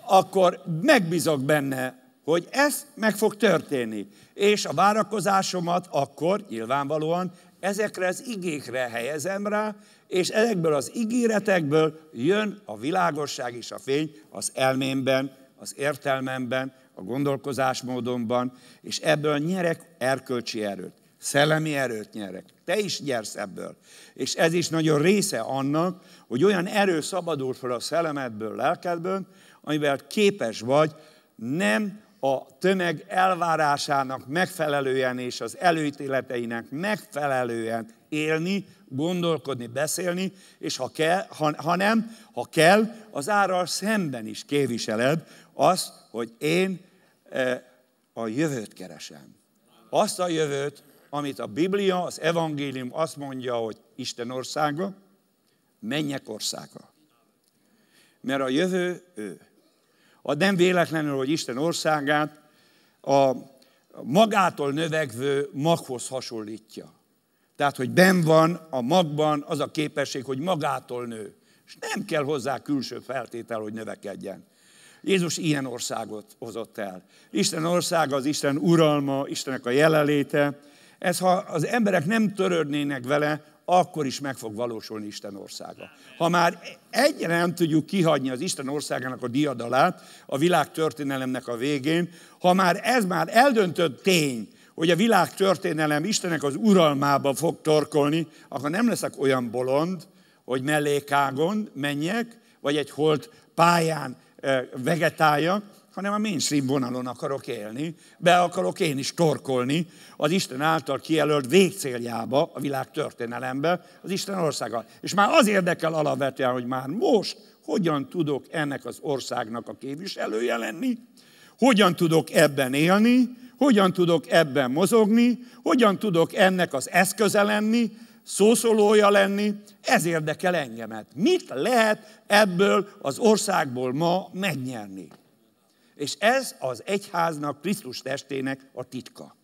akkor megbízok benne, hogy ez meg fog történni és a várakozásomat akkor nyilvánvalóan ezekre az igékre helyezem rá, és ezekből az ígéretekből jön a világosság és a fény az elmémben, az értelmemben, a gondolkozásmódomban, és ebből nyerek erkölcsi erőt, szellemi erőt nyerek. Te is nyersz ebből. És ez is nagyon része annak, hogy olyan erő szabadul fel a szellemedből, lelkedből, amivel képes vagy nem a tömeg elvárásának megfelelően és az előítéleteinek megfelelően élni, gondolkodni, beszélni, és ha, kell, ha, ha nem, ha kell, az árral szemben is képviseled azt, hogy én e, a jövőt keresem. Azt a jövőt, amit a Biblia, az evangélium azt mondja, hogy Isten országa, mennyek országa. Mert a jövő ő. A nem véletlenül, hogy Isten országát a magától növekvő maghoz hasonlítja. Tehát, hogy ben van a magban az a képesség, hogy magától nő. És nem kell hozzá külső feltétel, hogy növekedjen. Jézus ilyen országot hozott el. Isten országa az Isten uralma, Istenek a jelenléte. Ez, ha az emberek nem törődnének vele, akkor is meg fog valósulni Isten országa. Ha már egyre nem tudjuk kihagyni az Isten országának a diadalát a világ történelemnek a végén, ha már ez már eldöntött tény, hogy a világ történelem Istenek az uralmába fog torkolni, akkor nem leszek olyan bolond, hogy mellékágon menjek, vagy egy holt pályán eh, vegetáljak, hanem a mainstream vonalon akarok élni, be akarok én is torkolni az Isten által kijelölt végcéljába, a világ történelembe, az Isten országa. És már az érdekel alapvetően, hogy már most hogyan tudok ennek az országnak a képviselője lenni, hogyan tudok ebben élni, hogyan tudok ebben mozogni, hogyan tudok ennek az eszköze lenni, szószólója lenni, ez érdekel engemet. Mit lehet ebből az országból ma megnyerni? És ez az egyháznak, Krisztus testének a titka.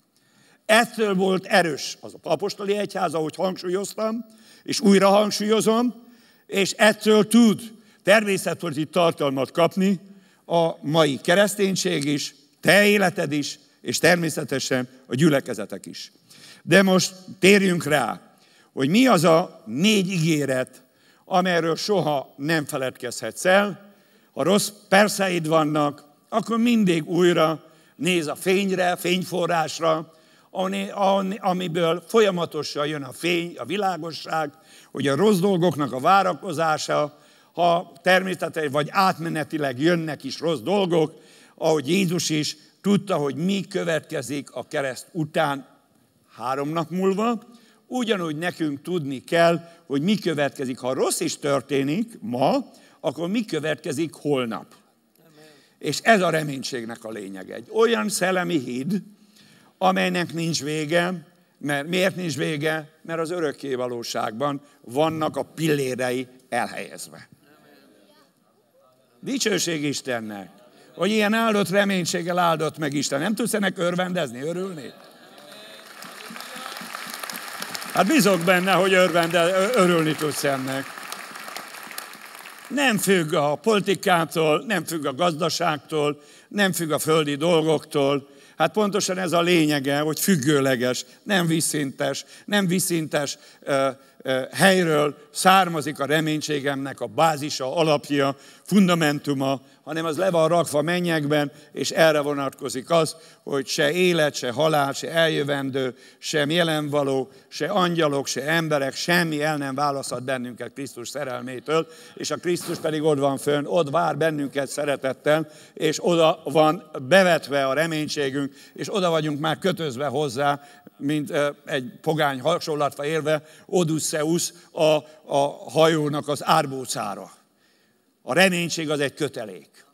Ettől volt erős az apostoli egyház, ahogy hangsúlyoztam, és újra hangsúlyozom, és ettől tud természetföldi tartalmat kapni a mai kereszténység is, te életed is, és természetesen a gyülekezetek is. De most térjünk rá, hogy mi az a négy ígéret, amelyről soha nem feledkezhetsz el, ha rossz perszeid vannak, akkor mindig újra néz a fényre, fényforrásra, amiből folyamatosan jön a fény, a világosság, hogy a rossz dolgoknak a várakozása, ha természetesen vagy átmenetileg jönnek is rossz dolgok, ahogy Jézus is tudta, hogy mi következik a kereszt után három nap múlva, ugyanúgy nekünk tudni kell, hogy mi következik. Ha rossz is történik ma, akkor mi következik holnap. És ez a reménységnek a lényeg. Egy olyan szellemi híd, amelynek nincs vége, mert miért nincs vége? Mert az örökké valóságban vannak a pillérei elhelyezve. Dicsőség Istennek, hogy ilyen áldott reménységgel áldott meg Isten. Nem tudsz ennek örvendezni, örülni? Hát bízok benne, hogy örvende, örülni tudsz ennek nem függ a politikától, nem függ a gazdaságtól, nem függ a földi dolgoktól. Hát pontosan ez a lényege, hogy függőleges, nem viszintes, nem viszintes ö, ö, helyről származik a reménységemnek a bázisa, alapja, fundamentuma, hanem az le van rakva mennyekben, és erre vonatkozik az, hogy se élet, se halál, se eljövendő, sem jelenvaló, se angyalok, se emberek, semmi el nem választhat bennünket Krisztus szerelmétől, és a Krisztus pedig ott van fönn, ott vár bennünket szeretettel, és oda van bevetve a reménységünk, és oda vagyunk már kötözve hozzá, mint egy pogány hasonlatva érve, Odysseus a, a hajónak az árbócára. A reménység az egy kötelék.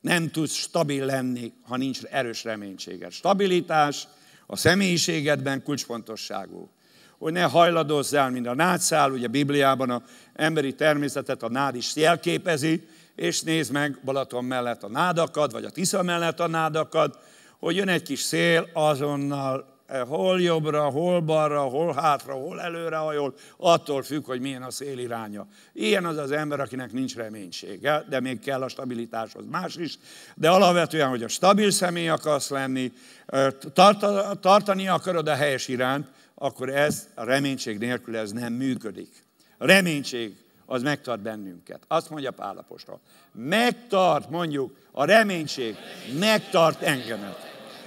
Nem tudsz stabil lenni, ha nincs erős reménységed. Stabilitás a személyiségedben kulcsfontosságú. Hogy ne hajladozzál, mint a nádszál, ugye a Bibliában a emberi természetet a nád is jelképezi, és nézd meg Balaton mellett a nádakad vagy a Tisza mellett a nádakad, hogy jön egy kis szél, azonnal E, hol jobbra, hol balra, hol hátra, hol előre hajol, attól függ, hogy milyen a szél iránya. Ilyen az az ember, akinek nincs reménysége, de még kell a stabilitáshoz más is, de alapvetően, hogy a stabil személy akarsz lenni, e, tartani akarod a helyes iránt, akkor ez a reménység nélkül ez nem működik. A reménység az megtart bennünket. Azt mondja Pálapostól. Megtart, mondjuk, a reménység megtart engemet.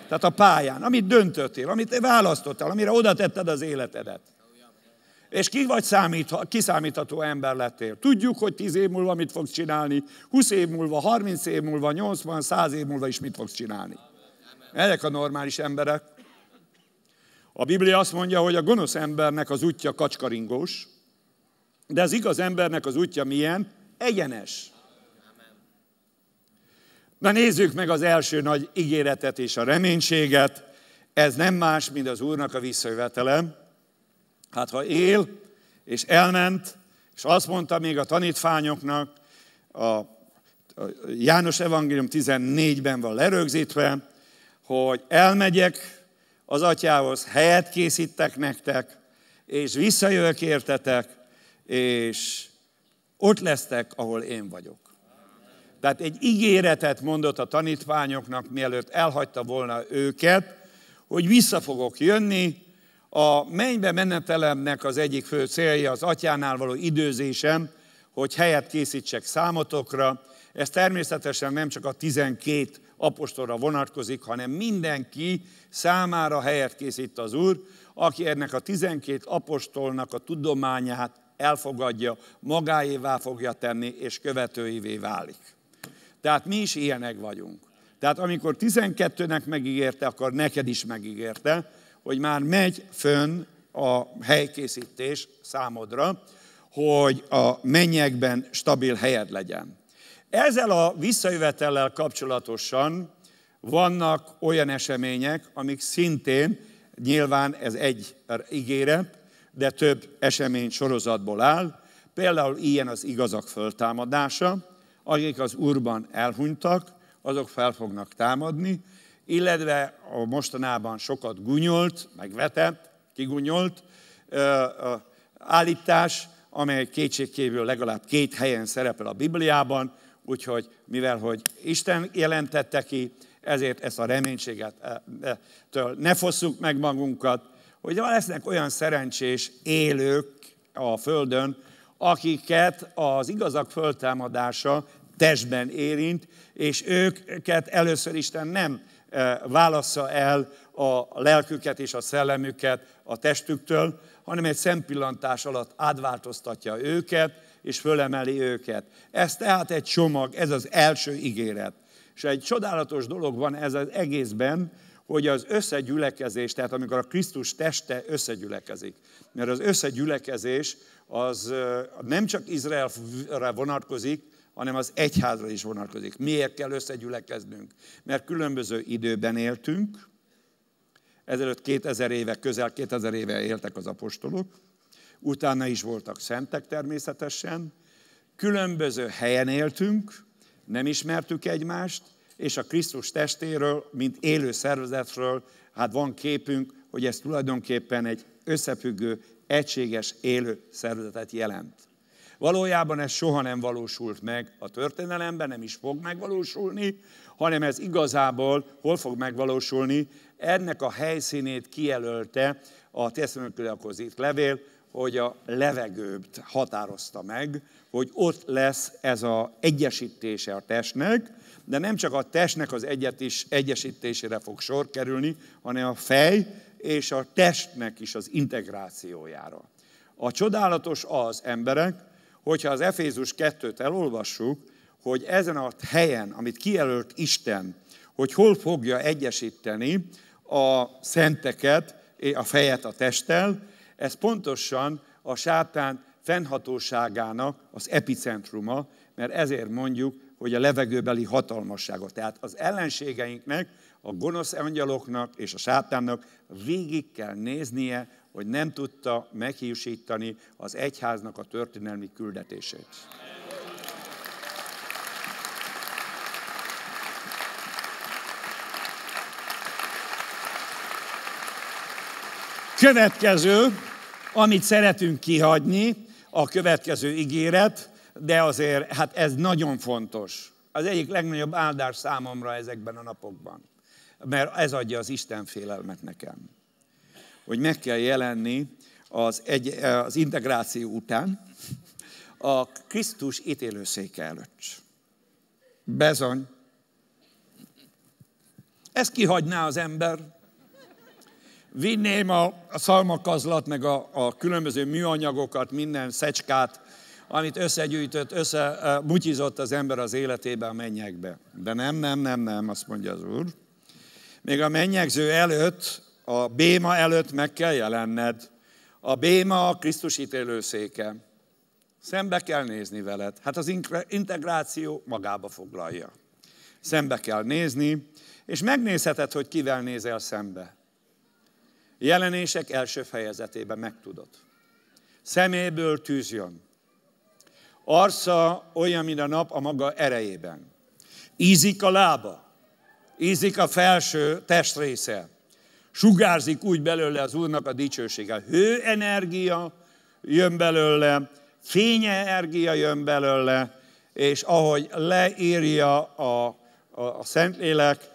Tehát a pályán, amit döntöttél, amit választottál, amire oda tetted az életedet. És ki vagy számítha, kiszámítható ember lettél. Tudjuk, hogy 10 év múlva mit fogsz csinálni, 20 év múlva, 30 év múlva, 80, 100 év múlva is mit fogsz csinálni. Ezek a normális emberek. A Biblia azt mondja, hogy a gonosz embernek az útja kacskaringós, de az igaz embernek az útja milyen? Egyenes. Na nézzük meg az első nagy ígéretet és a reménységet. Ez nem más, mint az Úrnak a visszajövetele. Hát ha él, és elment, és azt mondta még a tanítványoknak, a János Evangélium 14-ben van lerögzítve, hogy elmegyek az atyához, helyet készítek nektek, és visszajövök értetek, és ott lesztek, ahol én vagyok. Tehát egy ígéretet mondott a tanítványoknak, mielőtt elhagyta volna őket, hogy vissza fogok jönni. A mennybe menetelemnek az egyik fő célja az atyánál való időzésem, hogy helyet készítsek számotokra. Ez természetesen nem csak a 12 apostolra vonatkozik, hanem mindenki számára helyet készít az Úr, aki ennek a 12 apostolnak a tudományát elfogadja, magáévá fogja tenni, és követőivé válik. Tehát mi is ilyenek vagyunk. Tehát amikor 12-nek megígérte, akkor neked is megígérte, hogy már megy fönn a helykészítés számodra, hogy a mennyekben stabil helyed legyen. Ezzel a visszajövetellel kapcsolatosan vannak olyan események, amik szintén, nyilván ez egy ígéret, de több esemény sorozatból áll, például ilyen az igazak föltámadása, akik az urban elhunytak, azok fel fognak támadni, illetve a mostanában sokat gunyolt, megvetett, kigunyollt állítás, amely kétségkívül legalább két helyen szerepel a Bibliában, úgyhogy mivel hogy Isten jelentette ki, ezért ezt a reménységet től ne fosszuk meg magunkat, hogy lesznek olyan szerencsés élők a Földön, akiket az igazak föltámadása testben érint, és őket először Isten nem e, válassza el a lelküket és a szellemüket a testüktől, hanem egy szempillantás alatt átváltoztatja őket, és fölemeli őket. Ez tehát egy csomag, ez az első ígéret. És egy csodálatos dolog van ez az egészben, hogy az összegyülekezés, tehát amikor a Krisztus teste összegyülekezik, mert az összegyülekezés az e, nem csak Izraelre vonatkozik, hanem az egyházra is vonatkozik. Miért kell összegyülekeznünk? Mert különböző időben éltünk, ezelőtt 2000 éve, közel 2000 éve éltek az apostolok, utána is voltak szentek természetesen, különböző helyen éltünk, nem ismertük egymást, és a Krisztus testéről, mint élő szervezetről, hát van képünk, hogy ez tulajdonképpen egy összefüggő, egységes, élő szervezetet jelent. Valójában ez soha nem valósult meg a történelemben, nem is fog megvalósulni, hanem ez igazából hol fog megvalósulni? Ennek a helyszínét kijelölte a tesztőnökülakhoz írt levél, hogy a levegőt határozta meg, hogy ott lesz ez az egyesítése a testnek, de nem csak a testnek az egyet is egyesítésére fog sor kerülni, hanem a fej és a testnek is az integrációjára. A csodálatos az emberek, hogyha az Efézus 2-t elolvassuk, hogy ezen a helyen, amit kijelölt Isten, hogy hol fogja egyesíteni a szenteket, eh, a fejet a testtel, ez pontosan a sátán fennhatóságának az epicentruma, mert ezért mondjuk, hogy a levegőbeli hatalmassága. Tehát az ellenségeinknek, a gonosz angyaloknak és a sátánnak végig kell néznie hogy nem tudta meghiúsítani az egyháznak a történelmi küldetését. Következő, amit szeretünk kihagyni, a következő ígéret, de azért hát ez nagyon fontos. Az egyik legnagyobb áldás számomra ezekben a napokban, mert ez adja az Isten félelmet nekem hogy meg kell jelenni az, egy, az integráció után a Krisztus ítélőszéke előtt. Bezony. Ezt kihagyná az ember. Vinném a, a szalmakazlat, meg a, a különböző műanyagokat, minden szecskát, amit összegyűjtött, összebutyizott e, az ember az életébe a mennyekbe. De nem, nem, nem, nem, azt mondja az Úr. Még a mennyegző előtt a béma előtt meg kell jelenned. A béma a Krisztus ítélőszéke. Szembe kell nézni veled. Hát az integráció magába foglalja. Szembe kell nézni, és megnézheted, hogy kivel nézel szembe. Jelenések első fejezetében megtudod. Szeméből tűz jön. Arca olyan, mint a nap a maga erejében. Ízik a lába, ízik a felső testrésze, Sugárzik úgy belőle az Úrnak a dicsősége. Hőenergia jön belőle, fényenergia jön belőle, és ahogy leírja a, a, a Szentlélek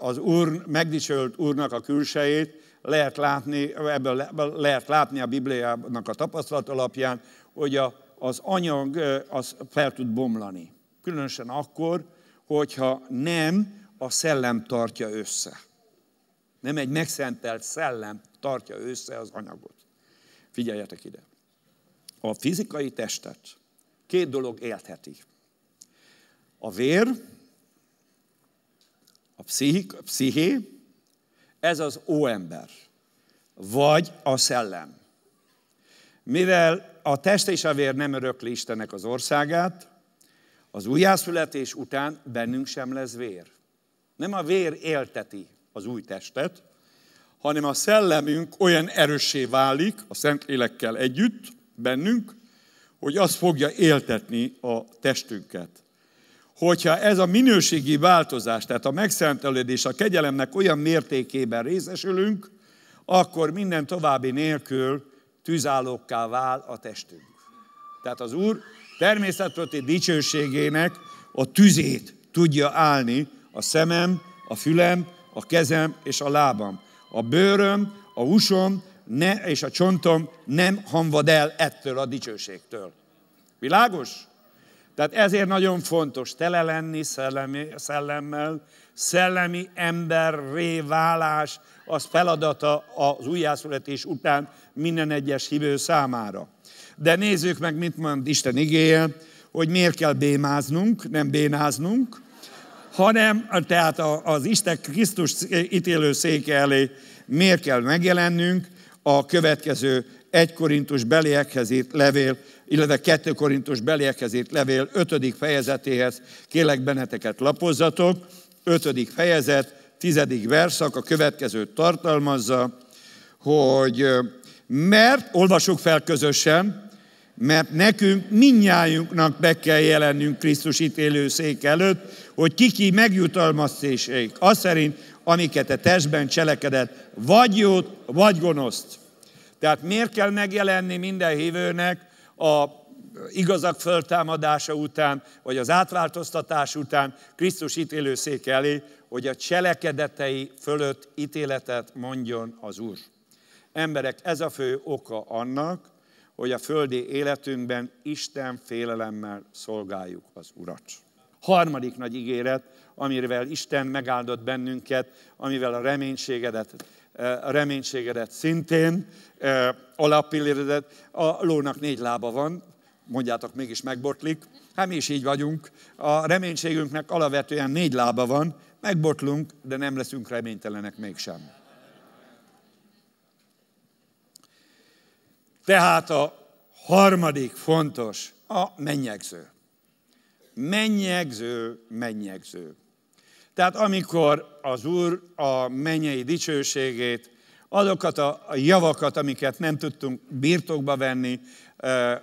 az Úr, megdicsőlt Úrnak a külsejét, lehet látni, ebből le, lehet látni a Bibliának a tapasztalat alapján, hogy a, az anyag az fel tud bomlani. Különösen akkor, hogyha nem a szellem tartja össze. Nem egy megszentelt szellem tartja össze az anyagot. Figyeljetek ide. A fizikai testet két dolog éltheti. A vér, a, pszichik, a psziché, ez az óember, vagy a szellem. Mivel a test és a vér nem örökli Istennek az országát, az újjászületés után bennünk sem lesz vér. Nem a vér élteti az új testet, hanem a szellemünk olyan erősé válik a Szentlélekkel együtt bennünk, hogy az fogja éltetni a testünket. Hogyha ez a minőségi változás, tehát a megszentelődés a kegyelemnek olyan mértékében részesülünk, akkor minden további nélkül tűzállókká vál a testünk. Tehát az Úr természetfölti dicsőségének a tüzét tudja állni a szemem, a fülem, a kezem és a lábam. A bőröm, a usom ne, és a csontom nem hamvad el ettől a dicsőségtől. Világos? Tehát ezért nagyon fontos tele lenni szellemi, szellemmel, szellemi emberré válás, az feladata az újjászületés után minden egyes hívő számára. De nézzük meg, mit mond Isten igéje, hogy miért kell bémáznunk, nem bénáznunk, hanem tehát az Isten Krisztus ítélő széke elé miért kell megjelennünk a következő 1 Korintus beliekhez írt levél, illetve 2 Korintus beliekhez írt levél 5. fejezetéhez kélek benneteket lapozzatok. 5. fejezet, 10. verszak a következőt tartalmazza, hogy mert, olvasuk fel közösen, mert nekünk minnyájunknak be kell jelennünk Krisztus szék előtt, hogy kiki megjutalmaztéség, az szerint, amiket a testben cselekedett, vagy jót, vagy gonoszt. Tehát miért kell megjelenni minden hívőnek a igazak föltámadása után, vagy az átváltoztatás után Krisztus szék elé, hogy a cselekedetei fölött ítéletet mondjon az Úr. Emberek, ez a fő oka annak, hogy a földi életünkben Isten félelemmel szolgáljuk az Urat. Harmadik nagy ígéret, amivel Isten megáldott bennünket, amivel a reménységedet, eh, a reménységedet szintén eh, alapilléredet. A lónak négy lába van, mondjátok, mégis megbotlik. Hát mi is így vagyunk. A reménységünknek alapvetően négy lába van, megbotlunk, de nem leszünk reménytelenek mégsem. Tehát a harmadik fontos a mennyegző. Mennyegző, mennyegző. Tehát amikor az Úr a mennyei dicsőségét, azokat a javakat, amiket nem tudtunk birtokba venni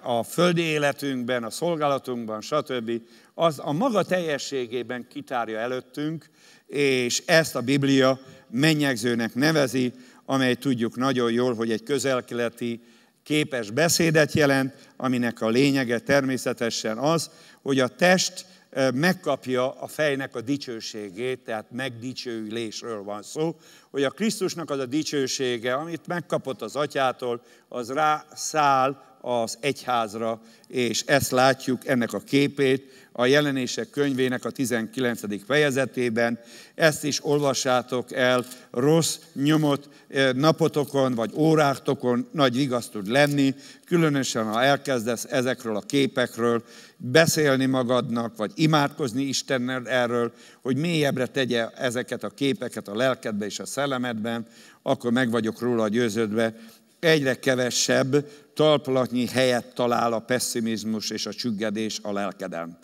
a földi életünkben, a szolgálatunkban, stb., az a maga teljességében kitárja előttünk, és ezt a Biblia mennyegzőnek nevezi, amely tudjuk nagyon jól, hogy egy közelkeleti képes beszédet jelent, aminek a lényege természetesen az, hogy a test megkapja a fejnek a dicsőségét, tehát megdicsőülésről van szó, hogy a Krisztusnak az a dicsősége, amit megkapott az atyától, az rá száll az egyházra, és ezt látjuk ennek a képét, a jelenések könyvének a 19. fejezetében. Ezt is olvassátok el, rossz nyomot eh, napotokon vagy óráktokon nagy igaz tud lenni, különösen ha elkezdesz ezekről a képekről beszélni magadnak, vagy imádkozni Istennel erről, hogy mélyebbre tegye ezeket a képeket a lelkedbe és a szellemedben, akkor meg vagyok róla győződve, egyre kevesebb talplatnyi helyet talál a pessimizmus és a csüggedés a lelkedem.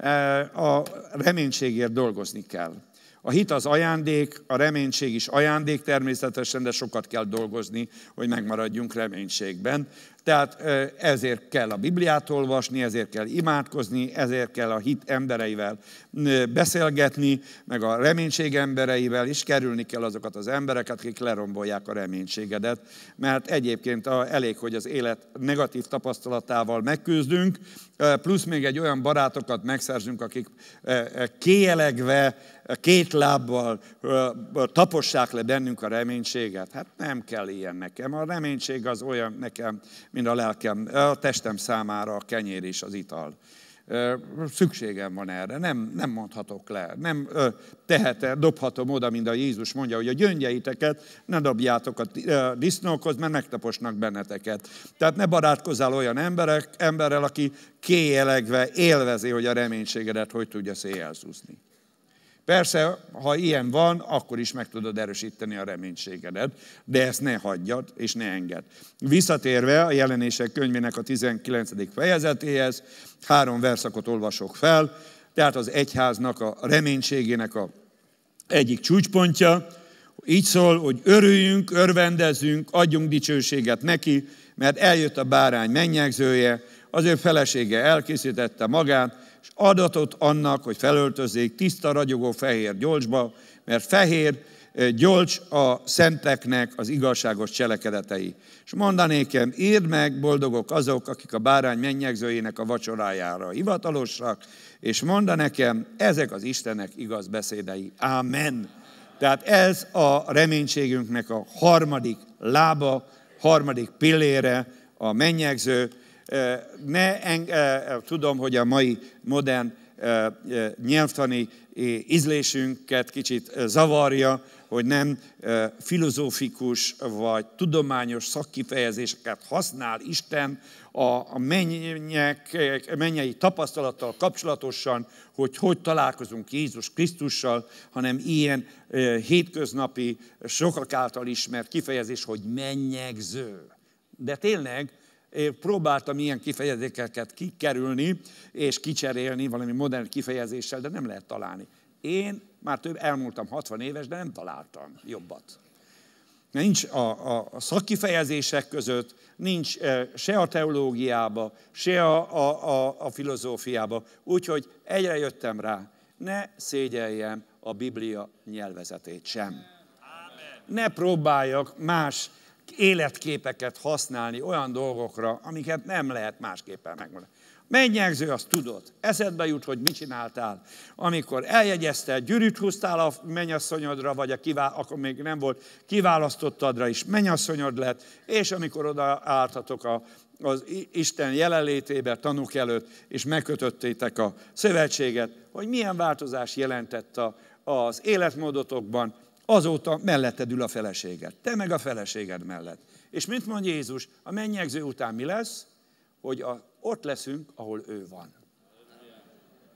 E, a reménységért dolgozni kell. A hit az ajándék, a reménység is ajándék természetesen, de sokat kell dolgozni, hogy megmaradjunk reménységben. Tehát ezért kell a Bibliát olvasni, ezért kell imádkozni, ezért kell a hit embereivel beszélgetni, meg a reménység embereivel is kerülni kell azokat az embereket, akik lerombolják a reménységedet. Mert egyébként elég, hogy az élet negatív tapasztalatával megküzdünk, plusz még egy olyan barátokat megszerzünk, akik kélegve, két lábbal tapossák le bennünk a reménységet. Hát nem kell ilyen nekem. A reménység az olyan nekem, mind a, lelkem, a testem számára a kenyér és az ital. Szükségem van erre, nem, nem mondhatok le, nem tehet, dobhatom oda, mint a Jézus mondja, hogy a gyöngyeiteket ne dobjátok a disznókhoz, mert megtaposnak benneteket. Tehát ne barátkozzál olyan emberek, emberrel, aki kéjelegve élvezi, hogy a reménységedet hogy tudja széjjel szúzni. Persze, ha ilyen van, akkor is meg tudod erősíteni a reménységedet, de ezt ne hagyjad és ne enged. Visszatérve a jelenések könyvének a 19. fejezetéhez, három verszakot olvasok fel, tehát az egyháznak a reménységének a egyik csúcspontja, így szól, hogy örüljünk, örvendezünk, adjunk dicsőséget neki, mert eljött a bárány mennyegzője, az ő felesége elkészítette magát, és adatot annak, hogy felöltözzék tiszta, ragyogó fehér gyolcsba, mert fehér gyolcs a szenteknek az igazságos cselekedetei. És mondanékem, írd meg, boldogok azok, akik a bárány mennyegzőjének a vacsorájára hivatalosak, és monda nekem, ezek az Istenek igaz beszédei. Amen. Tehát ez a reménységünknek a harmadik lába, harmadik pillére, a mennyegző, ne, en, tudom, hogy a mai modern nyelvtani ízlésünket kicsit zavarja, hogy nem filozófikus vagy tudományos szakkifejezéseket használ Isten a mennyek, mennyei tapasztalattal kapcsolatosan, hogy hogy találkozunk Jézus Krisztussal, hanem ilyen hétköznapi, sokak által ismert kifejezés, hogy mennyegző. De tényleg én próbáltam ilyen kifejezéseket kikerülni és kicserélni valami modern kifejezéssel, de nem lehet találni. Én már több elmúltam 60 éves, de nem találtam jobbat. Nincs a, a, a szakkifejezések között, nincs e, se a teológiába, se a, a, a, a filozófiába. Úgyhogy egyre jöttem rá, ne szégyeljem a Biblia nyelvezetét sem. Ne próbáljak más életképeket használni olyan dolgokra, amiket nem lehet másképpen megmondani. Mennyegző, azt tudod. Eszedbe jut, hogy mit csináltál. Amikor eljegyezte, gyűrűt húztál a mennyasszonyodra, vagy a kivá- akkor még nem volt, kiválasztottadra is mennyasszonyod lett, és amikor odaálltatok a, az Isten jelenlétébe, tanúk előtt, és megkötöttétek a szövetséget, hogy milyen változás jelentett a, az életmódotokban, azóta melletted ül a feleséged, te meg a feleséged mellett. És mint mond Jézus, a mennyegző után mi lesz? Hogy a, ott leszünk, ahol ő van.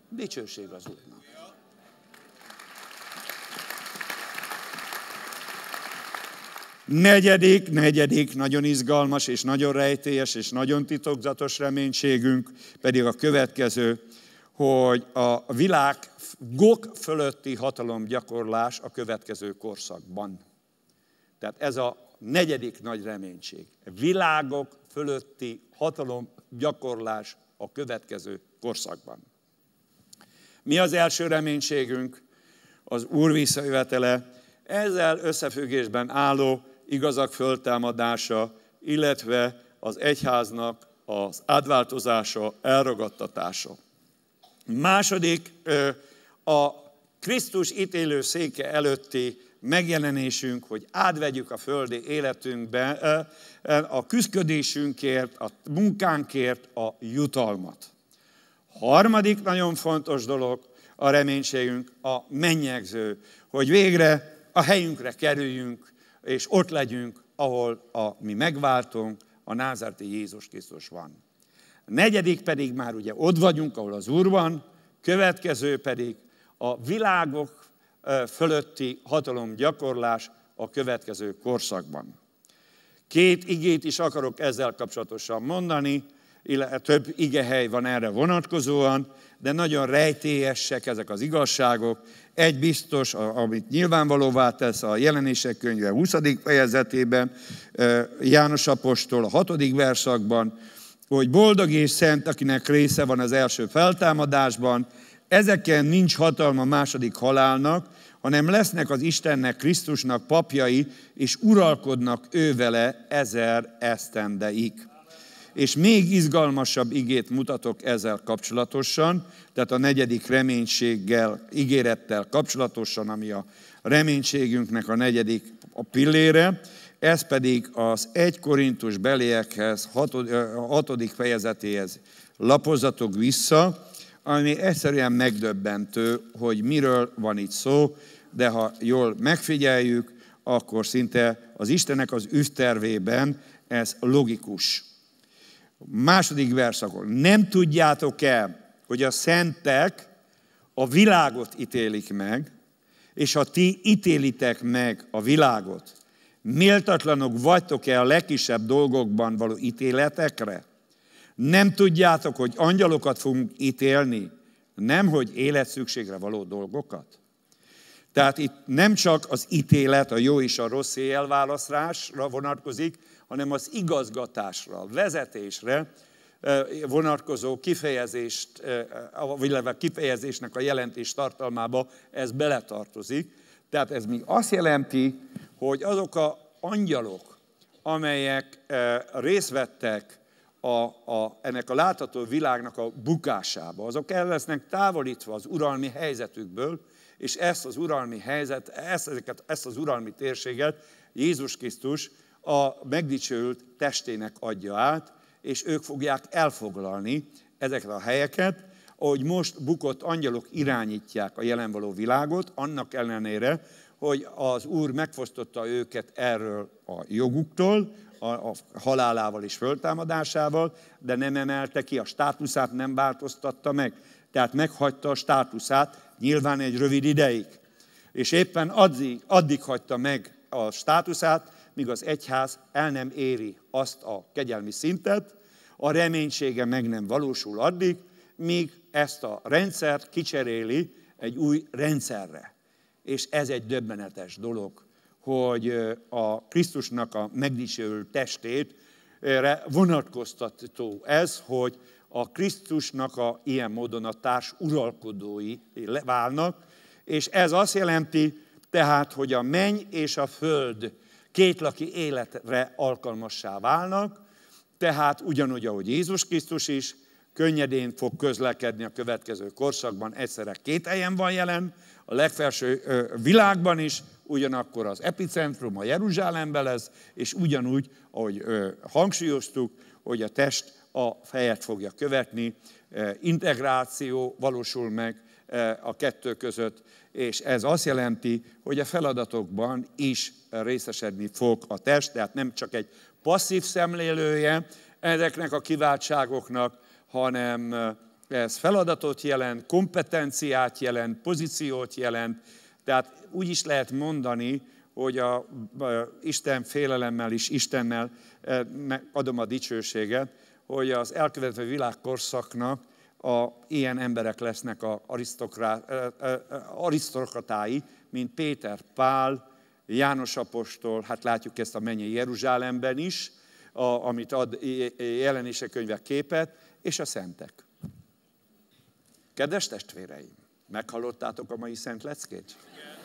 Dicsőség az útnak. Negyedik, negyedik, nagyon izgalmas és nagyon rejtélyes és nagyon titokzatos reménységünk, pedig a következő, hogy a világ gok fölötti hatalomgyakorlás a következő korszakban. Tehát ez a negyedik nagy reménység. Világok fölötti hatalomgyakorlás a következő korszakban. Mi az első reménységünk? Az Úr visszajövetele, ezzel összefüggésben álló igazak föltámadása, illetve az egyháznak az átváltozása, elragadtatása. Második, a Krisztus ítélő széke előtti megjelenésünk, hogy átvegyük a földi életünkben a küzdködésünkért, a munkánkért a jutalmat. Harmadik nagyon fontos dolog a reménységünk, a mennyegző, hogy végre a helyünkre kerüljünk, és ott legyünk, ahol a mi megváltunk, a názárti Jézus Krisztus van. A negyedik pedig már ugye ott vagyunk, ahol az Úr van, következő pedig a világok fölötti hatalomgyakorlás a következő korszakban. Két igét is akarok ezzel kapcsolatosan mondani, illetve több igehely van erre vonatkozóan, de nagyon rejtélyesek ezek az igazságok. Egy biztos, amit nyilvánvalóvá tesz a jelenések könyve 20. fejezetében, János Apostol a 6. verszakban, hogy boldog és szent, akinek része van az első feltámadásban, ezeken nincs hatalma második halálnak, hanem lesznek az Istennek, Krisztusnak papjai, és uralkodnak ő vele ezer esztendeik. És még izgalmasabb igét mutatok ezzel kapcsolatosan, tehát a negyedik reménységgel, ígérettel kapcsolatosan, ami a reménységünknek a negyedik a pillére ez pedig az 1 Korintus beliekhez, 6. fejezetéhez lapozatok vissza, ami egyszerűen megdöbbentő, hogy miről van itt szó, de ha jól megfigyeljük, akkor szinte az Istenek az üftervében ez logikus. Második verszakon. Nem tudjátok-e, hogy a szentek a világot ítélik meg, és ha ti ítélitek meg a világot, Méltatlanok vagytok-e a legkisebb dolgokban való ítéletekre? Nem tudjátok, hogy angyalokat fogunk ítélni, nem, hogy életszükségre való dolgokat? Tehát itt nem csak az ítélet, a jó és a rossz elválasztásra vonatkozik, hanem az igazgatásra, a vezetésre vonatkozó kifejezést, illetve kifejezésnek a jelentés tartalmába ez beletartozik. Tehát ez még azt jelenti, hogy azok a angyalok, amelyek e, részt vettek a, a, ennek a látható világnak a bukásába, azok el lesznek távolítva az uralmi helyzetükből, és ezt az uralmi helyzet, ezt, ezeket, ezt az uralmi térséget Jézus Krisztus a megdicsőült testének adja át, és ők fogják elfoglalni ezeket a helyeket, ahogy most bukott angyalok irányítják a jelenvaló világot, annak ellenére, hogy az Úr megfosztotta őket erről a joguktól, a, a halálával és föltámadásával, de nem emelte ki, a státuszát nem változtatta meg. Tehát meghagyta a státuszát, nyilván egy rövid ideig. És éppen addig, addig hagyta meg a státuszát, míg az egyház el nem éri azt a kegyelmi szintet, a reménysége meg nem valósul addig, míg ezt a rendszert kicseréli egy új rendszerre és ez egy döbbenetes dolog, hogy a Krisztusnak a megdicsőült testét vonatkoztató ez, hogy a Krisztusnak a ilyen módon a társ uralkodói válnak, és ez azt jelenti tehát, hogy a menny és a föld kétlaki életre alkalmassá válnak, tehát ugyanúgy, ahogy Jézus Krisztus is, könnyedén fog közlekedni a következő korszakban, egyszerre két helyen van jelen, a legfelső világban is, ugyanakkor az epicentrum a Jeruzsálemben lesz, és ugyanúgy, ahogy hangsúlyoztuk, hogy a test a fejet fogja követni, integráció valósul meg a kettő között, és ez azt jelenti, hogy a feladatokban is részesedni fog a test, tehát nem csak egy passzív szemlélője ezeknek a kiváltságoknak, hanem ez feladatot jelent, kompetenciát jelent, pozíciót jelent. Tehát úgy is lehet mondani, hogy a Isten félelemmel is Istennel adom a dicsőséget, hogy az elkövetve világkorszaknak a, ilyen emberek lesznek a arisztokratái, mint Péter, Pál, János Apostol, hát látjuk ezt a mennyi Jeruzsálemben is, a, amit ad jelenése könyve képet, és a szentek. Kedves testvéreim, meghallottátok a mai szent leckét? Igen.